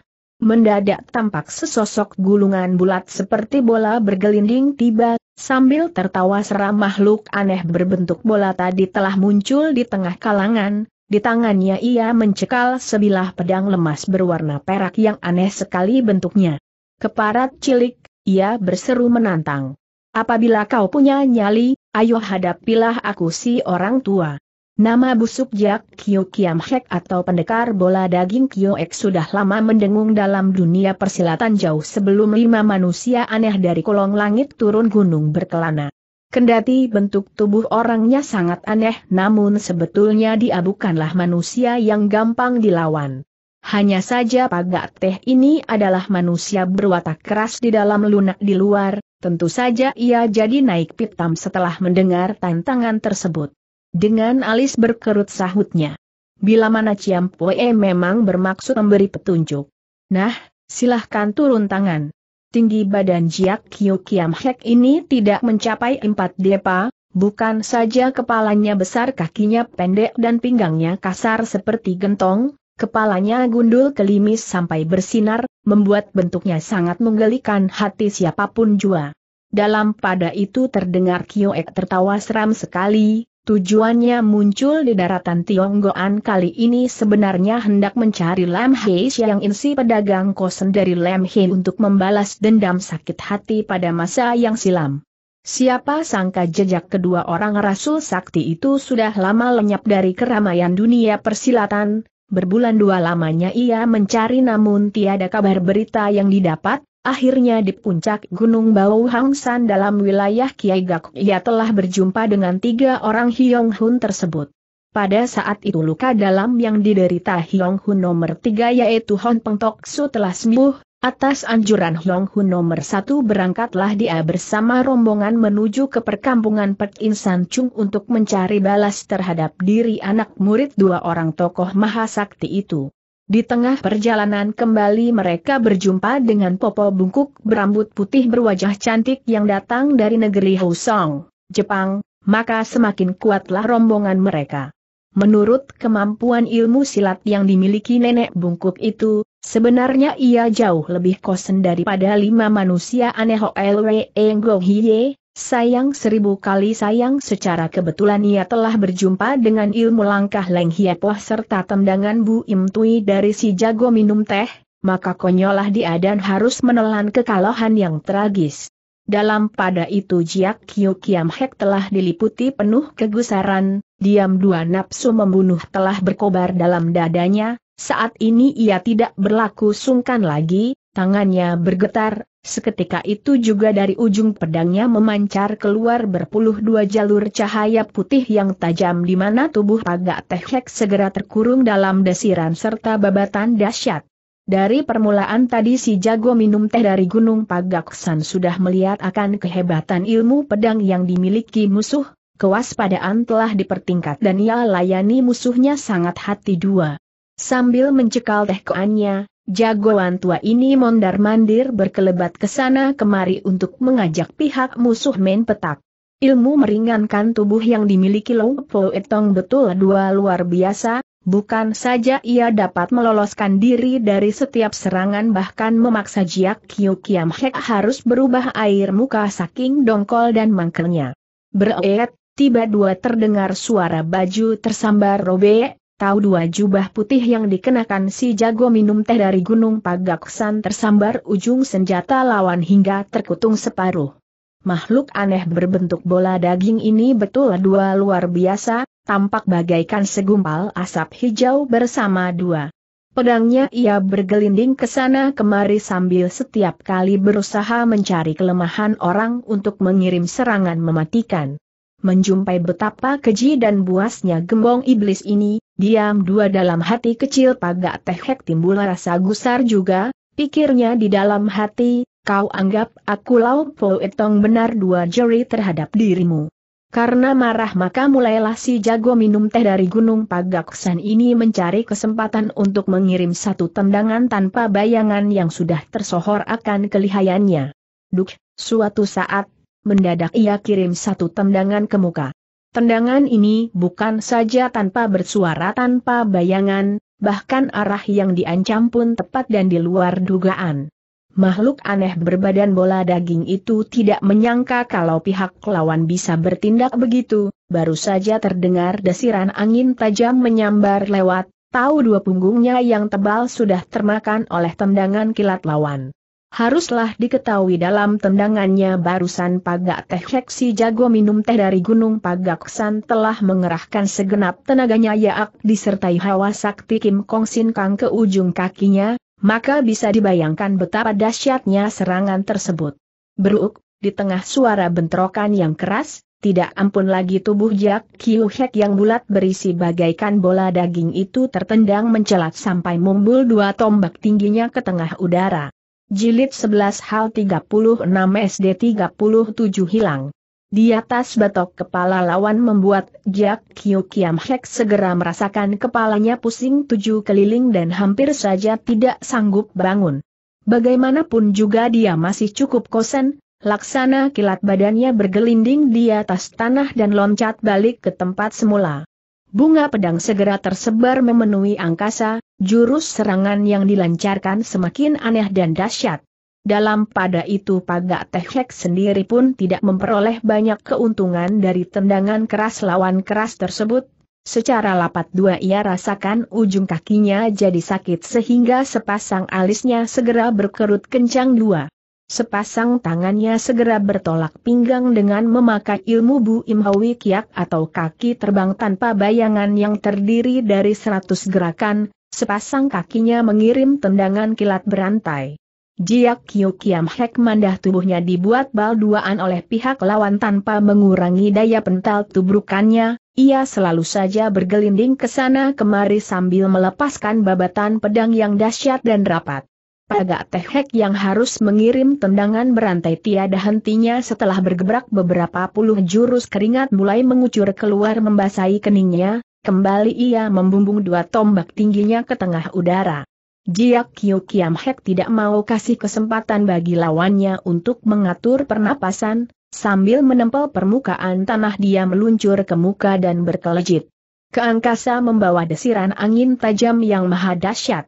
mendadak tampak sesosok gulungan bulat seperti bola bergelinding tiba, sambil tertawa seram makhluk aneh berbentuk bola tadi telah muncul di tengah kalangan, di tangannya ia mencekal sebilah pedang lemas berwarna perak yang aneh sekali bentuknya. Keparat cilik, ia berseru menantang. Apabila kau punya nyali, ayo hadapilah aku si orang tua. Nama busuk Jak Kyo Kiam Hek atau pendekar bola daging Kyo Ek sudah lama mendengung dalam dunia persilatan jauh sebelum lima manusia aneh dari kolong langit turun gunung berkelana. Kendati bentuk tubuh orangnya sangat aneh namun sebetulnya dia bukanlah manusia yang gampang dilawan. Hanya saja pagak teh ini adalah manusia berwatak keras di dalam lunak di luar, tentu saja ia jadi naik pitam setelah mendengar tantangan tersebut. Dengan alis berkerut sahutnya. Bila mana Ciam Poe memang bermaksud memberi petunjuk. Nah, silahkan turun tangan. Tinggi badan Jiak Kyo Kiam Hek ini tidak mencapai empat depa, bukan saja kepalanya besar kakinya pendek dan pinggangnya kasar seperti gentong, kepalanya gundul kelimis sampai bersinar, membuat bentuknya sangat menggelikan hati siapapun jua. Dalam pada itu terdengar Kyoek tertawa seram sekali, Tujuannya muncul di daratan Tionggoan kali ini sebenarnya hendak mencari Lam Hei yang insi pedagang kosen dari Lam Hei untuk membalas dendam sakit hati pada masa yang silam. Siapa sangka jejak kedua orang Rasul Sakti itu sudah lama lenyap dari keramaian dunia persilatan, berbulan dua lamanya ia mencari namun tiada kabar berita yang didapat, Akhirnya di puncak Gunung Bau Hangsan dalam wilayah Kiai Gak ia telah berjumpa dengan tiga orang Hiong Hun tersebut. Pada saat itu luka dalam yang diderita Hiong Hun nomor tiga yaitu Hon Peng Tok Su telah sembuh, atas anjuran Hiong Hun nomor satu berangkatlah dia bersama rombongan menuju ke perkampungan Pek Insan Chung untuk mencari balas terhadap diri anak murid dua orang tokoh mahasakti itu. Di tengah perjalanan kembali mereka berjumpa dengan Popo Bungkuk berambut putih berwajah cantik yang datang dari negeri Housong, Jepang, maka semakin kuatlah rombongan mereka. Menurut kemampuan ilmu silat yang dimiliki nenek bungkuk itu, sebenarnya ia jauh lebih kosen daripada lima manusia aneh Hoelwe Enggong Hiye, Sayang seribu kali sayang secara kebetulan ia telah berjumpa dengan ilmu langkah Leng Hiepoh serta tendangan Bu Imtui dari si jago minum teh, maka konyolah dia dan harus menelan kekalahan yang tragis. Dalam pada itu Jiak Kyu Kiam Hek telah diliputi penuh kegusaran, diam dua nafsu membunuh telah berkobar dalam dadanya, saat ini ia tidak berlaku sungkan lagi, tangannya bergetar, Seketika itu juga dari ujung pedangnya memancar keluar berpuluh dua jalur cahaya putih yang tajam di mana tubuh agak tehek segera terkurung dalam desiran serta babatan dahsyat. Dari permulaan tadi si jago minum teh dari Gunung pagak san sudah melihat akan kehebatan ilmu pedang yang dimiliki musuh, kewaspadaan telah dipertingkat dan ia layani musuhnya sangat hati dua. Sambil mencekal teh keannya, Jagoan tua ini mondar-mandir berkelebat ke sana kemari untuk mengajak pihak musuh main petak. Ilmu meringankan tubuh yang dimiliki Lou Po Etong betul dua luar biasa, bukan saja ia dapat meloloskan diri dari setiap serangan bahkan memaksa Jiak Kiu Kiam Hek harus berubah air muka saking dongkol dan mangkelnya. Bereet, tiba dua terdengar suara baju tersambar robek, tahu dua jubah putih yang dikenakan si jago minum teh dari Gunung Pagaksan tersambar ujung senjata lawan hingga terkutung separuh. Makhluk aneh berbentuk bola daging ini betul dua luar biasa, tampak bagaikan segumpal asap hijau bersama dua. Pedangnya ia bergelinding ke sana kemari sambil setiap kali berusaha mencari kelemahan orang untuk mengirim serangan mematikan. Menjumpai betapa keji dan buasnya gembong iblis ini, Diam dua dalam hati kecil pagak tehek timbul rasa gusar juga, pikirnya di dalam hati, kau anggap aku lau poetong benar dua juri terhadap dirimu. Karena marah maka mulailah si jago minum teh dari gunung pagak sen ini mencari kesempatan untuk mengirim satu tendangan tanpa bayangan yang sudah tersohor akan kelihayannya. Duk, suatu saat, mendadak ia kirim satu tendangan ke muka. Tendangan ini bukan saja tanpa bersuara tanpa bayangan, bahkan arah yang diancam pun tepat dan di luar dugaan. Makhluk aneh berbadan bola daging itu tidak menyangka kalau pihak lawan bisa bertindak begitu, baru saja terdengar desiran angin tajam menyambar lewat, tahu dua punggungnya yang tebal sudah termakan oleh tendangan kilat lawan haruslah diketahui dalam tendangannya barusan Pagak Teh si jago minum teh dari Gunung Pagaksan telah mengerahkan segenap tenaganya Yaak disertai hawa sakti Kim Kong Sin Kang ke ujung kakinya, maka bisa dibayangkan betapa dahsyatnya serangan tersebut. Beruk, di tengah suara bentrokan yang keras, tidak ampun lagi tubuh Jack Kiu Hek yang bulat berisi bagaikan bola daging itu tertendang mencelat sampai mumbul dua tombak tingginya ke tengah udara. Jilid 11 Hal 36 SD 37 hilang. Di atas batok kepala lawan membuat Jack Kyu Kiam Hek segera merasakan kepalanya pusing tujuh keliling dan hampir saja tidak sanggup bangun. Bagaimanapun juga dia masih cukup kosen, laksana kilat badannya bergelinding di atas tanah dan loncat balik ke tempat semula. Bunga pedang segera tersebar memenuhi angkasa, jurus serangan yang dilancarkan semakin aneh dan dahsyat. Dalam pada itu Pagak Tehek sendiri pun tidak memperoleh banyak keuntungan dari tendangan keras lawan keras tersebut. Secara lapat dua ia rasakan ujung kakinya jadi sakit sehingga sepasang alisnya segera berkerut kencang dua. Sepasang tangannya segera bertolak pinggang dengan memakai ilmu Bu Imhawi Kiak atau kaki terbang tanpa bayangan yang terdiri dari seratus gerakan, sepasang kakinya mengirim tendangan kilat berantai. Jiak Kyu Kiam Hek mandah tubuhnya dibuat balduaan oleh pihak lawan tanpa mengurangi daya pental tubrukannya, ia selalu saja bergelinding ke sana kemari sambil melepaskan babatan pedang yang dahsyat dan rapat. Pagak Tehek yang harus mengirim tendangan berantai tiada hentinya setelah bergebrak beberapa puluh jurus keringat mulai mengucur keluar membasahi keningnya, kembali ia membumbung dua tombak tingginya ke tengah udara. Jiak Kyu Kiam Hek tidak mau kasih kesempatan bagi lawannya untuk mengatur pernapasan, sambil menempel permukaan tanah dia meluncur ke muka dan berkelejit. Ke angkasa membawa desiran angin tajam yang maha dahsyat.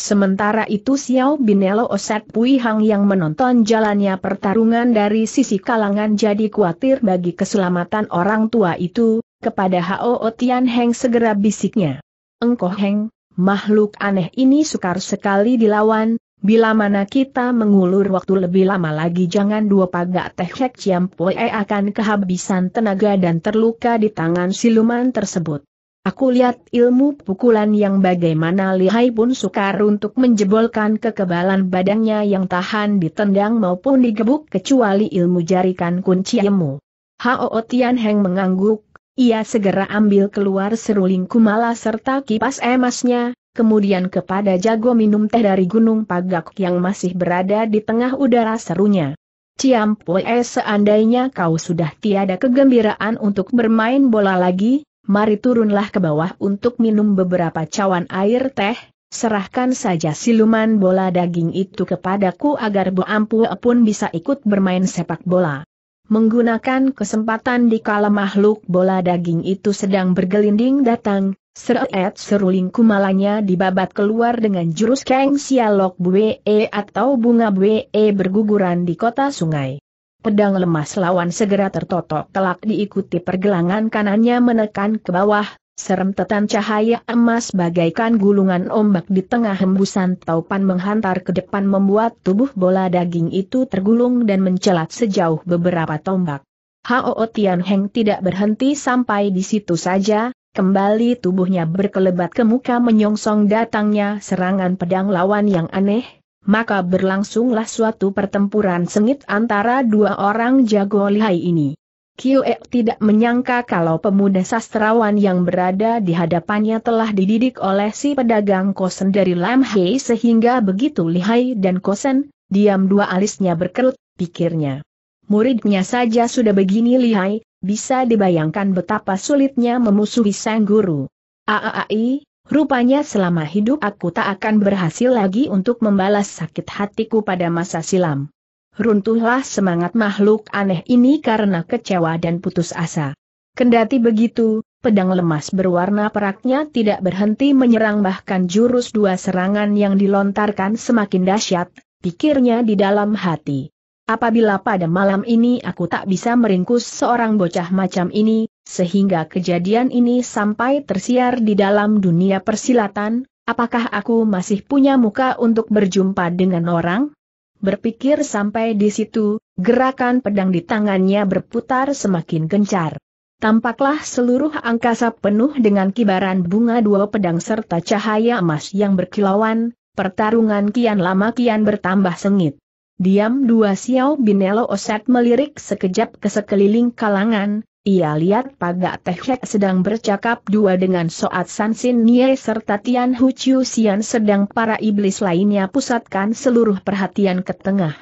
Sementara itu Xiao Binelo Osat Pui Hang yang menonton jalannya pertarungan dari sisi kalangan jadi khawatir bagi keselamatan orang tua itu, kepada Hao Otian Heng segera bisiknya. Engkau Heng, makhluk aneh ini sukar sekali dilawan, bila mana kita mengulur waktu lebih lama lagi jangan dua pagak teh Hek Chiam Pue akan kehabisan tenaga dan terluka di tangan siluman tersebut. Aku lihat ilmu pukulan yang bagaimana lihai pun sukar untuk menjebolkan kekebalan badannya yang tahan ditendang maupun digebuk kecuali ilmu jarikan kuncimu. Hao Tian Heng mengangguk, ia segera ambil keluar seruling kumala serta kipas emasnya, kemudian kepada jago minum teh dari Gunung Pagak yang masih berada di tengah udara serunya. Ciam Pue seandainya kau sudah tiada kegembiraan untuk bermain bola lagi, mari turunlah ke bawah untuk minum beberapa cawan air teh, serahkan saja siluman bola daging itu kepadaku agar Bo Ampu pun bisa ikut bermain sepak bola. Menggunakan kesempatan di kala makhluk bola daging itu sedang bergelinding datang, Seret seruling kumalanya dibabat keluar dengan jurus keng Sialok Bwe atau bunga Bwe berguguran di kota sungai. Pedang lemas lawan segera tertotok telak diikuti pergelangan kanannya menekan ke bawah, serem tetan cahaya emas bagaikan gulungan ombak di tengah hembusan taupan menghantar ke depan membuat tubuh bola daging itu tergulung dan mencelat sejauh beberapa tombak. Hao Tian Heng tidak berhenti sampai di situ saja, Kembali tubuhnya berkelebat ke muka menyongsong datangnya serangan pedang lawan yang aneh, maka berlangsunglah suatu pertempuran sengit antara dua orang jago lihai ini. Kioek tidak menyangka kalau pemuda sastrawan yang berada di hadapannya telah dididik oleh si pedagang kosen dari Lam Hei sehingga begitu lihai dan kosen, diam dua alisnya berkerut, pikirnya. Muridnya saja sudah begini lihai, bisa dibayangkan betapa sulitnya memusuhi sang guru. Aai, Rupanya selama hidup aku tak akan berhasil lagi untuk membalas sakit hatiku pada masa silam. Runtuhlah semangat makhluk aneh ini karena kecewa dan putus asa. Kendati begitu, pedang lemas berwarna peraknya tidak berhenti menyerang bahkan jurus dua serangan yang dilontarkan semakin dahsyat, pikirnya di dalam hati. Apabila pada malam ini aku tak bisa meringkus seorang bocah macam ini, sehingga kejadian ini sampai tersiar di dalam dunia persilatan, apakah aku masih punya muka untuk berjumpa dengan orang? Berpikir sampai di situ, gerakan pedang di tangannya berputar semakin gencar. Tampaklah seluruh angkasa penuh dengan kibaran bunga dua pedang serta cahaya emas yang berkilauan, pertarungan kian lama kian bertambah sengit. Diam dua Xiao Binelo Oset melirik sekejap ke sekeliling kalangan, ia lihat Pagak Teh sedang bercakap dua dengan Soat San Sin Nye serta Tian Hu Chiu Sian sedang para iblis lainnya pusatkan seluruh perhatian ke tengah.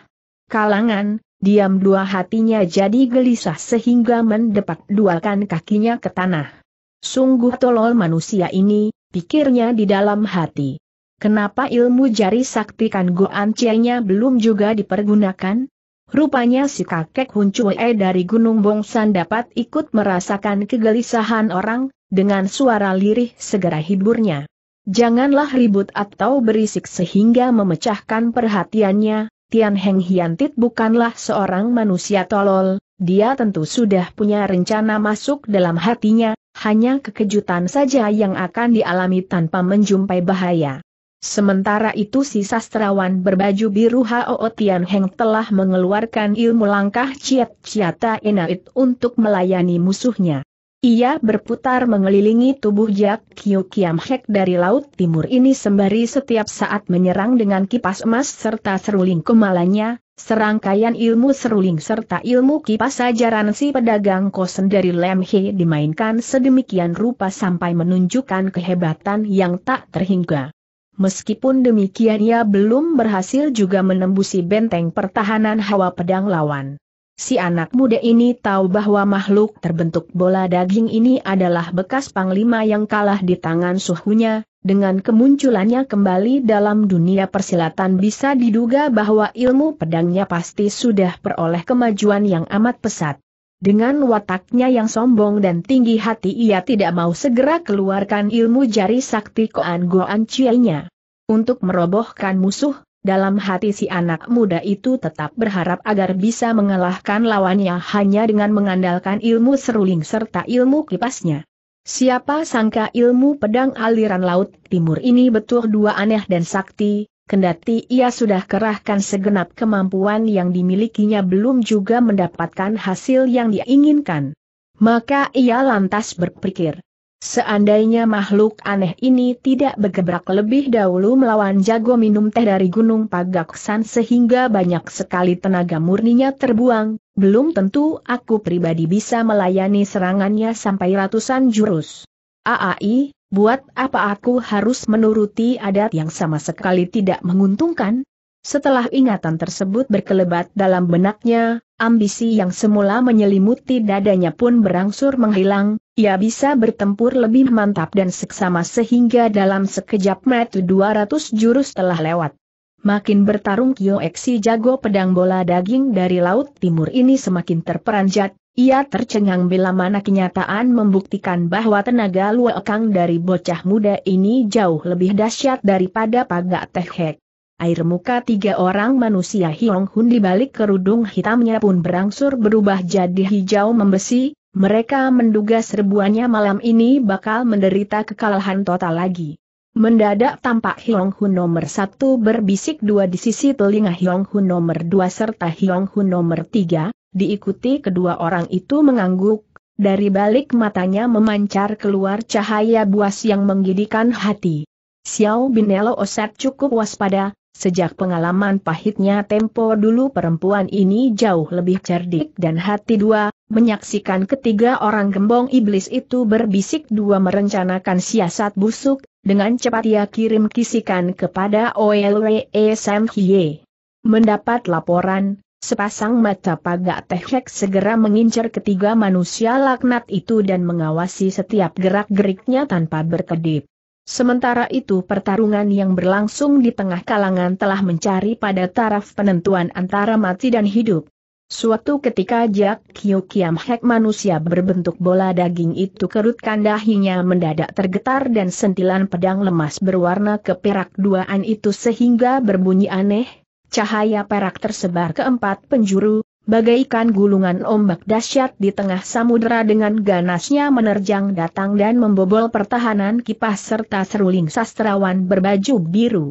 Kalangan, diam dua hatinya jadi gelisah sehingga mendepak dualkan kakinya ke tanah. Sungguh tolol manusia ini, pikirnya di dalam hati. Kenapa ilmu jari sakti kan Goan belum juga dipergunakan? Rupanya si kakek Hun Chue dari Gunung Bongsan dapat ikut merasakan kegelisahan orang, dengan suara lirih segera hiburnya. Janganlah ribut atau berisik sehingga memecahkan perhatiannya, Tian Heng Hiantit bukanlah seorang manusia tolol, dia tentu sudah punya rencana masuk dalam hatinya, hanya kekejutan saja yang akan dialami tanpa menjumpai bahaya. Sementara itu si sastrawan berbaju biru Hao Tian Heng telah mengeluarkan ilmu langkah Ciat Ciata Enait untuk melayani musuhnya. Ia berputar mengelilingi tubuh Jiak Kiu Kiam Hek dari Laut Timur ini sembari setiap saat menyerang dengan kipas emas serta seruling kemalanya, serangkaian ilmu seruling serta ilmu kipas ajaran si pedagang kosen dari Lem He dimainkan sedemikian rupa sampai menunjukkan kehebatan yang tak terhingga. Meskipun demikian ia belum berhasil juga menembusi benteng pertahanan hawa pedang lawan. Si anak muda ini tahu bahwa makhluk terbentuk bola daging ini adalah bekas panglima yang kalah di tangan suhunya, dengan kemunculannya kembali dalam dunia persilatan bisa diduga bahwa ilmu pedangnya pasti sudah peroleh kemajuan yang amat pesat. Dengan wataknya yang sombong dan tinggi hati ia tidak mau segera keluarkan ilmu jari sakti Koan Goan Chienya. Untuk merobohkan musuh, dalam hati si anak muda itu tetap berharap agar bisa mengalahkan lawannya hanya dengan mengandalkan ilmu seruling serta ilmu kipasnya. Siapa sangka ilmu pedang aliran laut timur ini betul dua aneh dan sakti, kendati ia sudah kerahkan segenap kemampuan yang dimilikinya belum juga mendapatkan hasil yang diinginkan. Maka ia lantas berpikir, Seandainya makhluk aneh ini tidak bergebrak lebih dahulu melawan jago minum teh dari Gunung Pagaksan sehingga banyak sekali tenaga murninya terbuang, belum tentu aku pribadi bisa melayani serangannya sampai ratusan jurus. Aai, Buat apa aku harus menuruti adat yang sama sekali tidak menguntungkan? Setelah ingatan tersebut berkelebat dalam benaknya, ambisi yang semula menyelimuti dadanya pun berangsur menghilang, ia bisa bertempur lebih mantap dan seksama sehingga dalam sekejap metu 200 jurus telah lewat. Makin bertarung Kyo Eksi jago pedang bola daging dari Laut Timur ini semakin terperanjat, ia tercengang bila mana kenyataan membuktikan bahwa tenaga luekang dari bocah muda ini jauh lebih dahsyat daripada pagak tehek. Air muka tiga orang manusia Hiong Hun di balik kerudung hitamnya pun berangsur berubah jadi hijau membesi, mereka menduga serbuannya malam ini bakal menderita kekalahan total lagi. Mendadak tampak Hiong Hun nomor satu berbisik dua di sisi telinga Hiong Hun nomor dua serta Hiong Hun nomor tiga, Diikuti kedua orang itu mengangguk, dari balik matanya memancar keluar cahaya buas yang menggidikan hati. Xiao Binelo Oset cukup waspada, sejak pengalaman pahitnya tempo dulu perempuan ini jauh lebih cerdik dan hati dua, menyaksikan ketiga orang gembong iblis itu berbisik dua merencanakan siasat busuk, dengan cepat ia kirim kisikan kepada OLWE Sam Hye. Mendapat laporan, Sepasang mata pagak tehek segera mengincar ketiga manusia laknat itu dan mengawasi setiap gerak-geriknya tanpa berkedip. Sementara itu pertarungan yang berlangsung di tengah kalangan telah mencari pada taraf penentuan antara mati dan hidup. Suatu ketika Jak Kyo Kiam Hek manusia berbentuk bola daging itu kerutkan dahinya mendadak tergetar dan sentilan pedang lemas berwarna keperak duaan itu sehingga berbunyi aneh, Cahaya perak tersebar ke empat penjuru, bagaikan gulungan ombak dahsyat di tengah samudera dengan ganasnya menerjang datang dan membobol pertahanan kipas serta seruling sastrawan berbaju biru.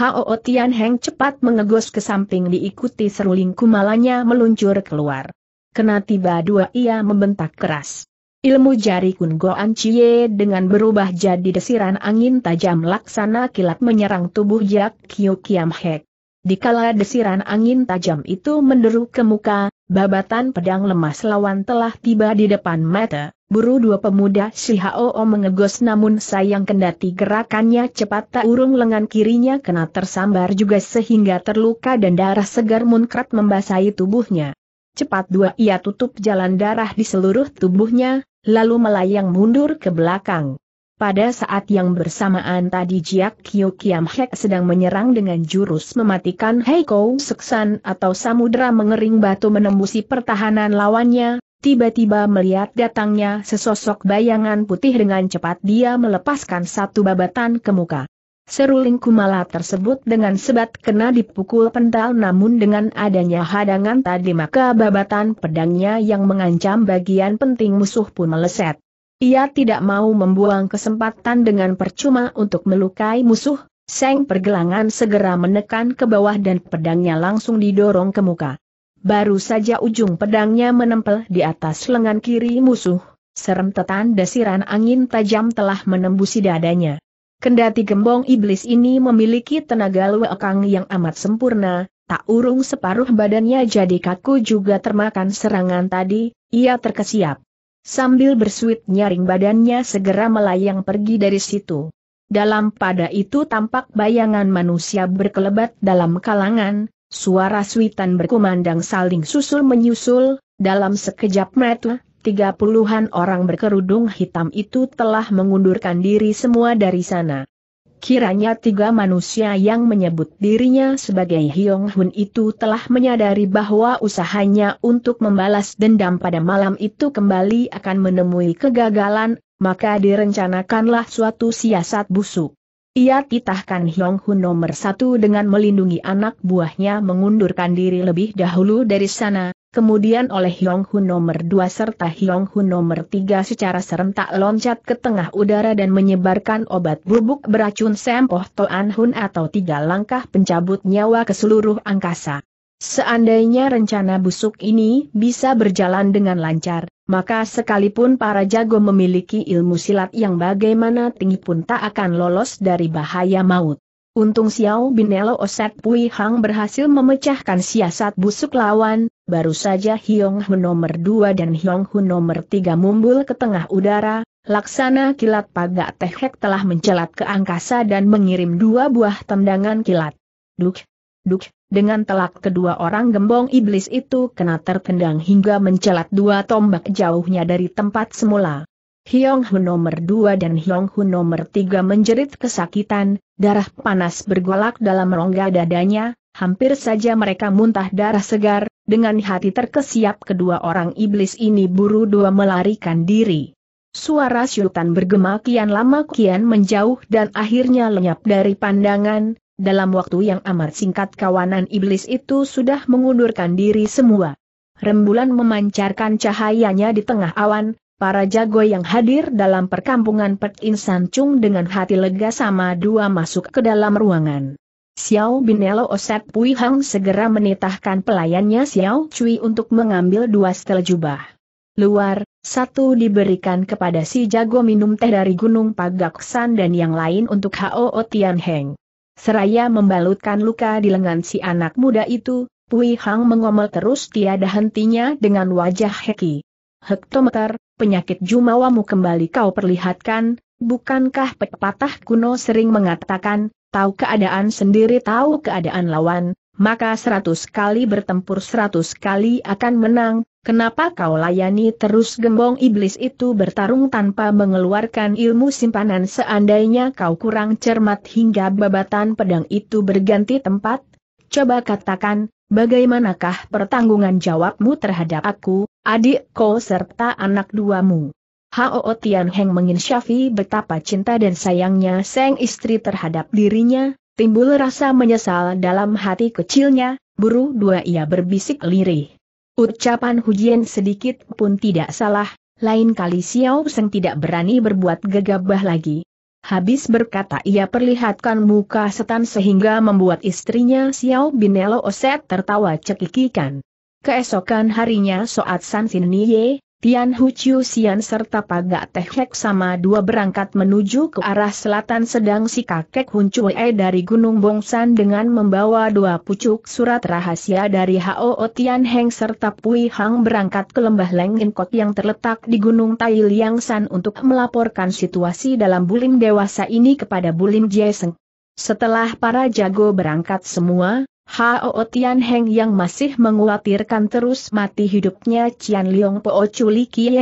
Hao Tian Heng cepat mengegos ke samping diikuti seruling kumalanya meluncur keluar. Kena tiba dua ia membentak keras. Ilmu jari Kun Goan Chie dengan berubah jadi desiran angin tajam laksana kilat menyerang tubuh Yak Kyu Kiam Hek. Dikala desiran angin tajam itu menderu ke muka, babatan pedang lemas lawan telah tiba di depan mata, buru dua pemuda si Hao mengegos namun sayang kendati gerakannya cepat tak urung lengan kirinya kena tersambar juga sehingga terluka dan darah segar munkrat membasahi tubuhnya. Cepat dua ia tutup jalan darah di seluruh tubuhnya, lalu melayang mundur ke belakang. Pada saat yang bersamaan tadi Jiak Kyo Kiam Hek sedang menyerang dengan jurus mematikan Heiko Seksan atau Samudra mengering batu menembusi pertahanan lawannya, tiba-tiba melihat datangnya sesosok bayangan putih dengan cepat dia melepaskan satu babatan ke muka. Seruling kumala tersebut dengan sebat kena dipukul pental namun dengan adanya hadangan tadi maka babatan pedangnya yang mengancam bagian penting musuh pun meleset. Ia tidak mau membuang kesempatan dengan percuma untuk melukai musuh, Seng pergelangan segera menekan ke bawah dan pedangnya langsung didorong ke muka. Baru saja ujung pedangnya menempel di atas lengan kiri musuh, serem tetan desiran angin tajam telah menembusi dadanya. Kendati gembong iblis ini memiliki tenaga luekang yang amat sempurna, tak urung separuh badannya jadi kaku juga termakan serangan tadi, ia terkesiap. Sambil bersuit nyaring badannya segera melayang pergi dari situ. Dalam pada itu tampak bayangan manusia berkelebat dalam kalangan, suara suitan berkumandang saling susul menyusul, dalam sekejap mata, tiga puluhan orang berkerudung hitam itu telah mengundurkan diri semua dari sana. Kiranya tiga manusia yang menyebut dirinya sebagai Hyong Hun itu telah menyadari bahwa usahanya untuk membalas dendam pada malam itu kembali akan menemui kegagalan, maka direncanakanlah suatu siasat busuk. Ia titahkan Hyong Hun nomor satu dengan melindungi anak buahnya mengundurkan diri lebih dahulu dari sana, kemudian oleh Hyong Hun nomor 2 serta Hyong Hun nomor 3 secara serentak loncat ke tengah udara dan menyebarkan obat bubuk beracun Sempoh Toan Hun atau tiga langkah pencabut nyawa ke seluruh angkasa. Seandainya rencana busuk ini bisa berjalan dengan lancar, maka sekalipun para jago memiliki ilmu silat yang bagaimana tinggi pun tak akan lolos dari bahaya maut. Untung Xiao Bin Elo Oset Pui Hang berhasil memecahkan siasat busuk lawan, baru saja Hyong Hun nomor 2 dan Hyong Hun nomor 3 mumbul ke tengah udara, laksana kilat pagak tehek telah mencelat ke angkasa dan mengirim dua buah tendangan kilat. Duk, duk, dengan telak kedua orang gembong iblis itu kena tertendang hingga mencelat dua tombak jauhnya dari tempat semula. Hyong Hu nomor dua dan Hyong Hu nomor tiga menjerit kesakitan, darah panas bergolak dalam rongga dadanya, hampir saja mereka muntah darah segar, dengan hati terkesiap kedua orang iblis ini buru dua melarikan diri. Suara syutan bergema kian lama kian menjauh dan akhirnya lenyap dari pandangan, dalam waktu yang amat singkat kawanan iblis itu sudah mengundurkan diri semua. Rembulan memancarkan cahayanya di tengah awan, para jago yang hadir dalam perkampungan Pek Insan Chung dengan hati lega sama dua masuk ke dalam ruangan. Xiao Binelo Oset Pui Hang segera menitahkan pelayannya Xiao Cui untuk mengambil dua setel jubah. Luar, satu diberikan kepada si jago minum teh dari Gunung Pagak San dan yang lain untuk Hao Tian Heng. Seraya membalutkan luka di lengan si anak muda itu, Pui Hang mengomel terus tiada hentinya dengan wajah heki. Hektometer, penyakit jumawamu kembali kau perlihatkan, bukankah pepatah kuno sering mengatakan, tahu keadaan sendiri tahu keadaan lawan, maka seratus kali bertempur seratus kali akan menang, kenapa kau layani terus gembong iblis itu bertarung tanpa mengeluarkan ilmu simpanan seandainya kau kurang cermat hingga babatan pedang itu berganti tempat? Coba katakan, bagaimanakah pertanggungan jawabmu terhadap aku, adik kau serta anak duamu. Hao Tian Heng menginsyafi betapa cinta dan sayangnya sang istri terhadap dirinya, timbul rasa menyesal dalam hati kecilnya, buru dua ia berbisik lirih. Ucapan hujian sedikit pun tidak salah, lain kali Xiao Seng tidak berani berbuat gegabah lagi. Habis berkata ia perlihatkan muka setan sehingga membuat istrinya Xiao Binelo Oset tertawa cekikikan. Keesokan harinya Soat San Sin Nye, Tian Hu Chiu Sian serta Pagak Teh Hek sama dua berangkat menuju ke arah selatan sedang si kakek Hun E dari Gunung Bongsan dengan membawa dua pucuk surat rahasia dari Hao Tian Heng serta Pui Hang berangkat ke lembah Leng In yang terletak di Gunung Tai Liang San untuk melaporkan situasi dalam bulim dewasa ini kepada bulim Jie Seng. Setelah para jago berangkat semua, Hao Tian Heng yang masih menguatirkan terus mati hidupnya Cian Liong Po Chuli Kie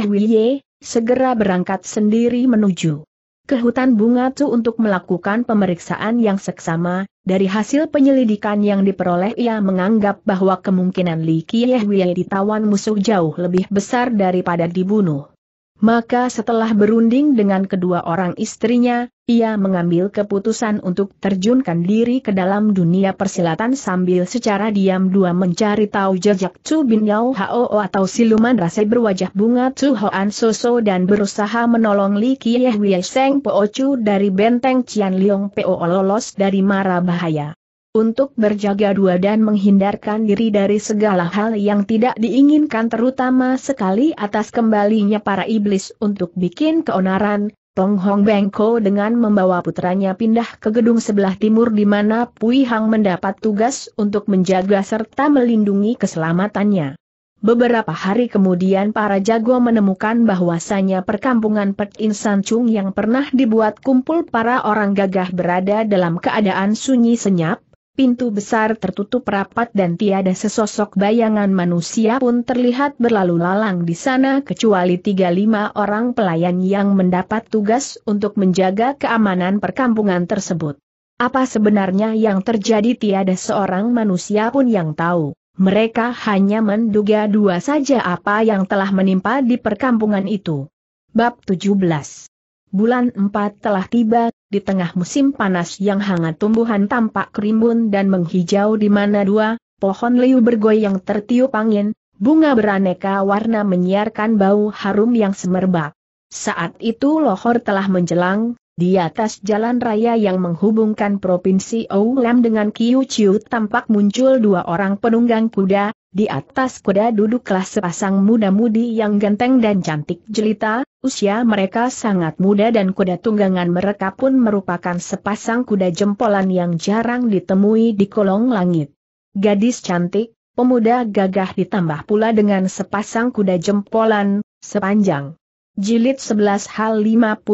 segera berangkat sendiri menuju ke hutan bunga Tu untuk melakukan pemeriksaan yang seksama, dari hasil penyelidikan yang diperoleh ia menganggap bahwa kemungkinan Li Kie ditawan musuh jauh lebih besar daripada dibunuh. Maka setelah berunding dengan kedua orang istrinya, ia mengambil keputusan untuk terjunkan diri ke dalam dunia persilatan sambil secara diam-dua mencari tahu jejak Chu Bin Yao Hao atau siluman rasa berwajah bunga Chu Hoan Soso dan berusaha menolong Li Qieh Wei Seng Po Chu dari benteng Cian Liong Po lolos dari mara bahaya untuk berjaga dua dan menghindarkan diri dari segala hal yang tidak diinginkan terutama sekali atas kembalinya para iblis untuk bikin keonaran, Tong Hong Bengko dengan membawa putranya pindah ke gedung sebelah timur di mana Pui Hang mendapat tugas untuk menjaga serta melindungi keselamatannya. Beberapa hari kemudian para jago menemukan bahwasannya perkampungan Pek Insan Chung yang pernah dibuat kumpul para orang gagah berada dalam keadaan sunyi senyap, pintu besar tertutup rapat dan tiada sesosok bayangan manusia pun terlihat berlalu lalang di sana kecuali tiga lima orang pelayan yang mendapat tugas untuk menjaga keamanan perkampungan tersebut. Apa sebenarnya yang terjadi tiada seorang manusia pun yang tahu. Mereka hanya menduga dua saja apa yang telah menimpa di perkampungan itu. Bab 17 Bulan 4 telah tiba, di tengah musim panas yang hangat tumbuhan tampak kerimbun dan menghijau di mana dua, pohon liu bergoyang tertiup angin, bunga beraneka warna menyiarkan bau harum yang semerbak. Saat itu lohor telah menjelang, di atas jalan raya yang menghubungkan Provinsi Oulam dengan Kiu Chiu tampak muncul dua orang penunggang kuda, di atas kuda duduklah sepasang muda-mudi yang ganteng dan cantik jelita, usia mereka sangat muda dan kuda tunggangan mereka pun merupakan sepasang kuda jempolan yang jarang ditemui di kolong langit. Gadis cantik, pemuda gagah ditambah pula dengan sepasang kuda jempolan, sepanjang. Jilid 11 Hal 54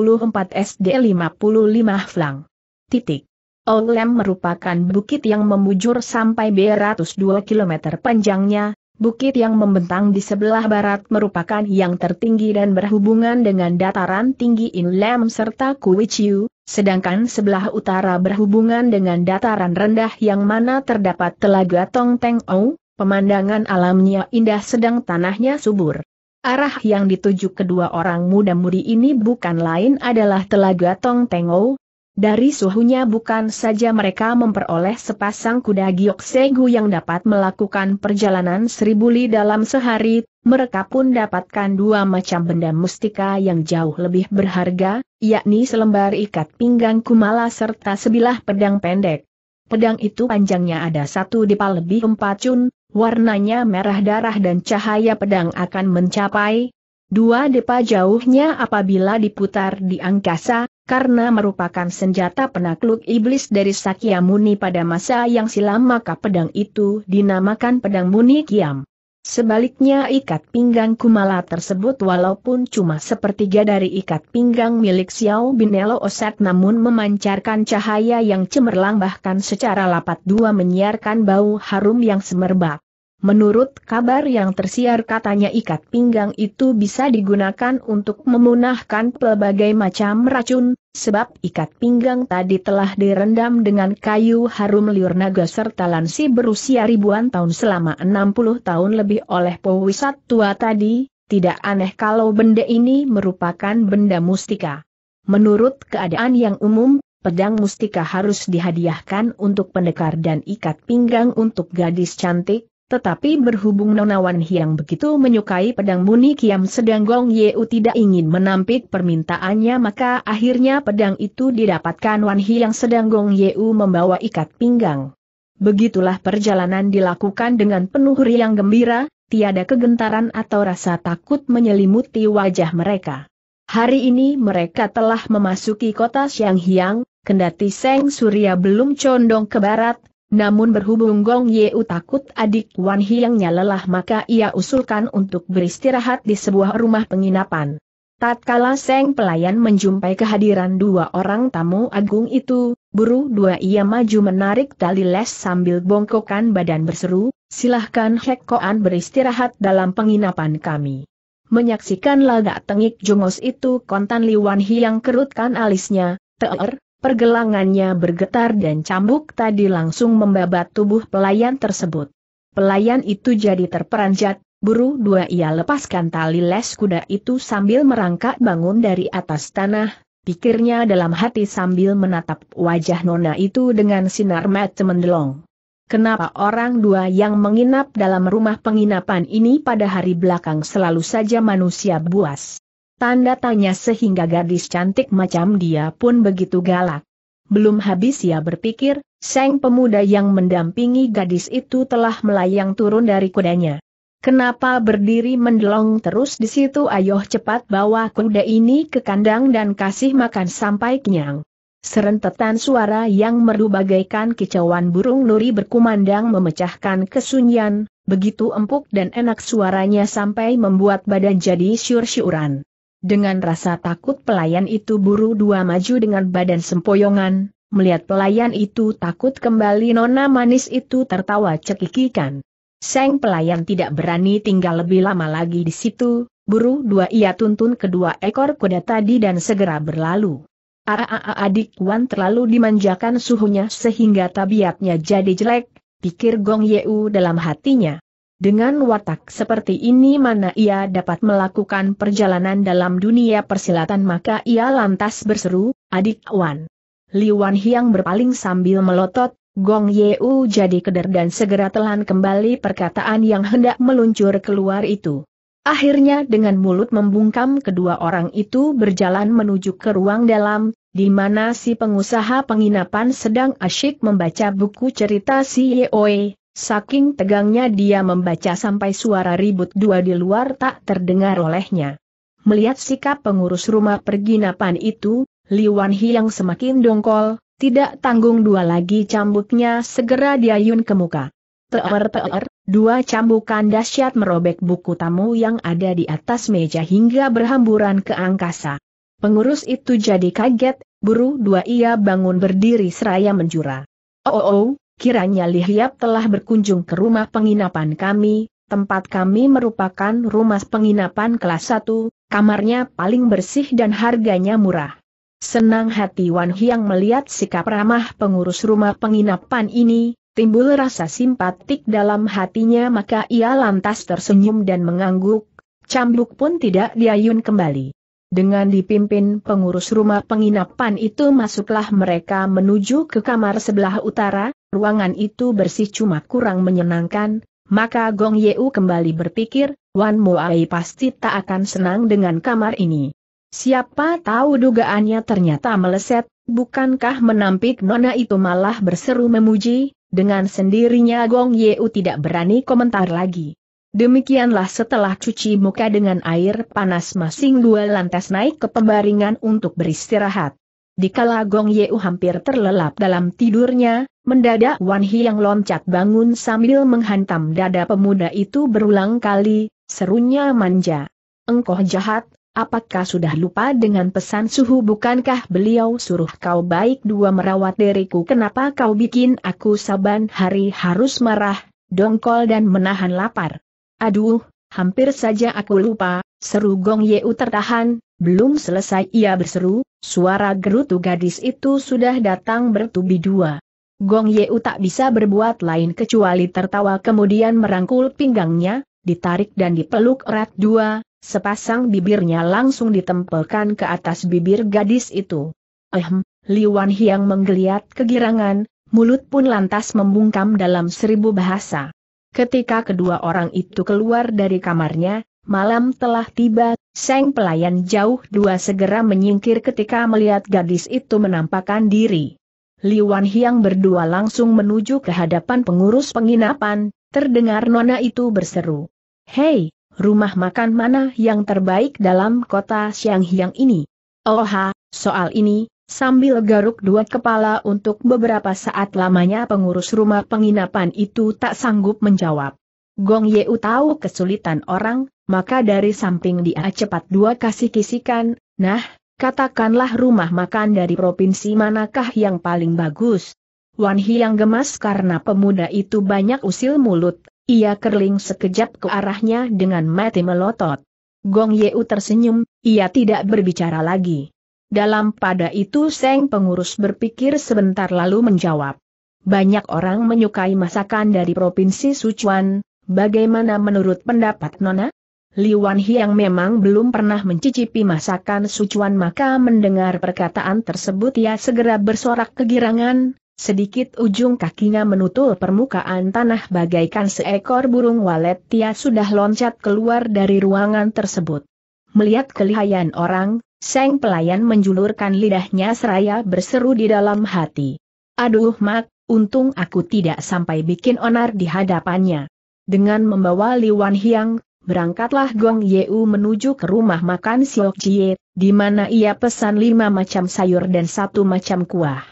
SD 55 Flang. Titik. Olem merupakan bukit yang membujur sampai beratus dua kilometer panjangnya, bukit yang membentang di sebelah barat merupakan yang tertinggi dan berhubungan dengan dataran tinggi Inlem serta Kuichiu, sedangkan sebelah utara berhubungan dengan dataran rendah yang mana terdapat telaga Tong Teng Ou, pemandangan alamnya indah sedang tanahnya subur. Arah yang dituju kedua orang muda-mudi ini bukan lain adalah Telaga Tong Tengou, dari suhunya bukan saja mereka memperoleh sepasang kuda giok segu yang dapat melakukan perjalanan seribu li dalam sehari, mereka pun dapatkan dua macam benda mustika yang jauh lebih berharga, yakni selembar ikat pinggang kumala serta sebilah pedang pendek. Pedang itu panjangnya ada satu dipa lebih empat cun, warnanya merah darah dan cahaya pedang akan mencapai Dua depa jauhnya apabila diputar di angkasa, karena merupakan senjata penakluk iblis dari Sakya Muni pada masa yang silam maka pedang itu dinamakan pedang Muni Kiam. Sebaliknya ikat pinggang Kumala tersebut walaupun cuma sepertiga dari ikat pinggang milik Xiao Binelo Osat, namun memancarkan cahaya yang cemerlang bahkan secara lapat dua menyiarkan bau harum yang semerbak. Menurut kabar yang tersiar katanya ikat pinggang itu bisa digunakan untuk memunahkan pelbagai macam racun, sebab ikat pinggang tadi telah direndam dengan kayu harum liur naga serta lansi berusia ribuan tahun selama 60 tahun lebih oleh pewisat tua tadi, tidak aneh kalau benda ini merupakan benda mustika. Menurut keadaan yang umum, pedang mustika harus dihadiahkan untuk pendekar dan ikat pinggang untuk gadis cantik, tetapi berhubung Nonawan Hiang begitu menyukai pedang muni Kiam sedang Gong Yeu tidak ingin menampik permintaannya maka akhirnya pedang itu didapatkan Wan Hiang sedang Gong Yeu membawa ikat pinggang. Begitulah perjalanan dilakukan dengan penuh riang gembira, tiada kegentaran atau rasa takut menyelimuti wajah mereka. Hari ini mereka telah memasuki kota Hiang, kendati Seng Surya belum condong ke barat, namun berhubung Gong Yeu takut adik Wan Hyangnya lelah maka ia usulkan untuk beristirahat di sebuah rumah penginapan. Tatkala Seng pelayan menjumpai kehadiran dua orang tamu agung itu, buru dua ia maju menarik tali les sambil bongkokan badan berseru, silahkan Hekoan beristirahat dalam penginapan kami. Menyaksikan lagak tengik jongos itu kontan Li Wan Hyang kerutkan alisnya, teer, Pergelangannya bergetar dan cambuk tadi langsung membabat tubuh pelayan tersebut. Pelayan itu jadi terperanjat, buru dua ia lepaskan tali les kuda itu sambil merangkak bangun dari atas tanah, pikirnya dalam hati sambil menatap wajah nona itu dengan sinar mata mendelong. Kenapa orang dua yang menginap dalam rumah penginapan ini pada hari belakang selalu saja manusia buas? Tanda tanya sehingga gadis cantik macam dia pun begitu galak. Belum habis ia berpikir, sang pemuda yang mendampingi gadis itu telah melayang turun dari kudanya. Kenapa berdiri mendelong terus di situ Ayoh cepat bawa kuda ini ke kandang dan kasih makan sampai kenyang. Serentetan suara yang merdu bagaikan kicauan burung nuri berkumandang memecahkan kesunyian, begitu empuk dan enak suaranya sampai membuat badan jadi syur-syuran. Dengan rasa takut pelayan itu buru dua maju dengan badan sempoyongan, melihat pelayan itu takut kembali nona manis itu tertawa cekikikan. Seng pelayan tidak berani tinggal lebih lama lagi di situ, buru dua ia tuntun kedua ekor kuda tadi dan segera berlalu. Aa adik Wan terlalu dimanjakan suhunya sehingga tabiatnya jadi jelek, pikir Gong Yeu dalam hatinya. Dengan watak seperti ini mana ia dapat melakukan perjalanan dalam dunia persilatan maka ia lantas berseru, adik Wan. Li Wan Hiang berpaling sambil melotot, Gong Yeu jadi keder dan segera telan kembali perkataan yang hendak meluncur keluar itu. Akhirnya dengan mulut membungkam kedua orang itu berjalan menuju ke ruang dalam, di mana si pengusaha penginapan sedang asyik membaca buku cerita si Yeoe, Saking tegangnya dia membaca sampai suara ribut dua di luar tak terdengar olehnya. Melihat sikap pengurus rumah perginapan itu, Li Wan yang semakin dongkol, tidak tanggung dua lagi cambuknya segera diayun ke muka. Teer-teer, dua cambukan dahsyat merobek buku tamu yang ada di atas meja hingga berhamburan ke angkasa. Pengurus itu jadi kaget, buru dua ia bangun berdiri seraya menjura. Oh, oh, oh kiranya Lihiap telah berkunjung ke rumah penginapan kami, tempat kami merupakan rumah penginapan kelas 1, kamarnya paling bersih dan harganya murah. Senang hati Wan Hiang melihat sikap ramah pengurus rumah penginapan ini, timbul rasa simpatik dalam hatinya maka ia lantas tersenyum dan mengangguk, cambuk pun tidak diayun kembali. Dengan dipimpin pengurus rumah penginapan itu masuklah mereka menuju ke kamar sebelah utara, ruangan itu bersih cuma kurang menyenangkan, maka Gong Yeu kembali berpikir, Wan Ai pasti tak akan senang dengan kamar ini. Siapa tahu dugaannya ternyata meleset, bukankah menampik nona itu malah berseru memuji, dengan sendirinya Gong Yeu tidak berani komentar lagi. Demikianlah setelah cuci muka dengan air panas masing dua lantas naik ke pembaringan untuk beristirahat. Dikala Gong Yeu hampir terlelap dalam tidurnya, Mendadak Wan Hi yang loncat bangun sambil menghantam dada pemuda itu berulang kali, serunya manja. Engkau jahat, apakah sudah lupa dengan pesan suhu bukankah beliau suruh kau baik dua merawat diriku kenapa kau bikin aku saban hari harus marah, dongkol dan menahan lapar. Aduh, hampir saja aku lupa, seru Gong Yeu tertahan, belum selesai ia berseru, suara gerutu gadis itu sudah datang bertubi dua. Gong Yeu tak bisa berbuat lain kecuali tertawa kemudian merangkul pinggangnya, ditarik dan dipeluk erat dua, sepasang bibirnya langsung ditempelkan ke atas bibir gadis itu. Ehem, Liwan Hiang menggeliat kegirangan, mulut pun lantas membungkam dalam seribu bahasa. Ketika kedua orang itu keluar dari kamarnya, Malam telah tiba, Seng pelayan jauh dua segera menyingkir ketika melihat gadis itu menampakkan diri. Li Wan Hiang berdua langsung menuju ke hadapan pengurus penginapan, terdengar nona itu berseru. Hei, rumah makan mana yang terbaik dalam kota Hiang ini? Oha, oh soal ini, sambil garuk dua kepala untuk beberapa saat lamanya pengurus rumah penginapan itu tak sanggup menjawab. Gong Yeu tahu kesulitan orang, maka dari samping dia cepat dua kasih kisikan, nah, Katakanlah rumah makan dari provinsi manakah yang paling bagus? Wan Hiang gemas karena pemuda itu banyak usil mulut, ia kerling sekejap ke arahnya dengan mati melotot. Gong Yeu tersenyum, ia tidak berbicara lagi. Dalam pada itu Seng pengurus berpikir sebentar lalu menjawab. Banyak orang menyukai masakan dari Provinsi Sichuan, bagaimana menurut pendapat Nona? Liwan Hiang memang belum pernah mencicipi masakan sucuan maka mendengar perkataan tersebut ia segera bersorak kegirangan, sedikit ujung kakinya menutul permukaan tanah bagaikan seekor burung walet ia sudah loncat keluar dari ruangan tersebut. Melihat kelihayan orang, Seng pelayan menjulurkan lidahnya seraya berseru di dalam hati. Aduh mak, untung aku tidak sampai bikin onar di hadapannya. Dengan membawa Liwan Hiang, berangkatlah Gong Yeu menuju ke rumah makan Siok Jie, di mana ia pesan lima macam sayur dan satu macam kuah.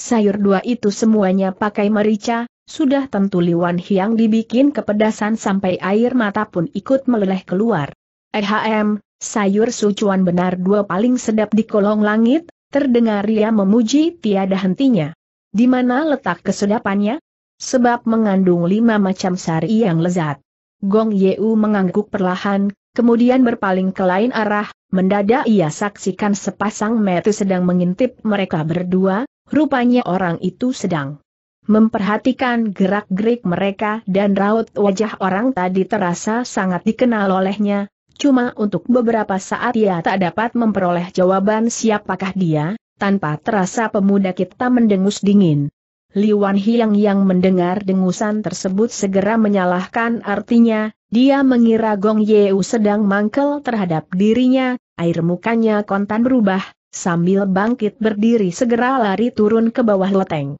Sayur dua itu semuanya pakai merica, sudah tentu Liwan Hiang dibikin kepedasan sampai air mata pun ikut meleleh keluar. Ehm, sayur sucuan benar dua paling sedap di kolong langit, terdengar ia memuji tiada hentinya. Di mana letak kesedapannya? Sebab mengandung lima macam sari yang lezat. Gong Yeu mengangguk perlahan, kemudian berpaling ke lain arah, mendadak ia saksikan sepasang metu sedang mengintip mereka berdua, rupanya orang itu sedang memperhatikan gerak-gerik mereka dan raut wajah orang tadi terasa sangat dikenal olehnya, cuma untuk beberapa saat ia tak dapat memperoleh jawaban siapakah dia, tanpa terasa pemuda kita mendengus dingin. Wan Hiang yang mendengar dengusan tersebut segera menyalahkan artinya, dia mengira Gong Yeu sedang mangkel terhadap dirinya, air mukanya kontan berubah, sambil bangkit berdiri segera lari turun ke bawah loteng.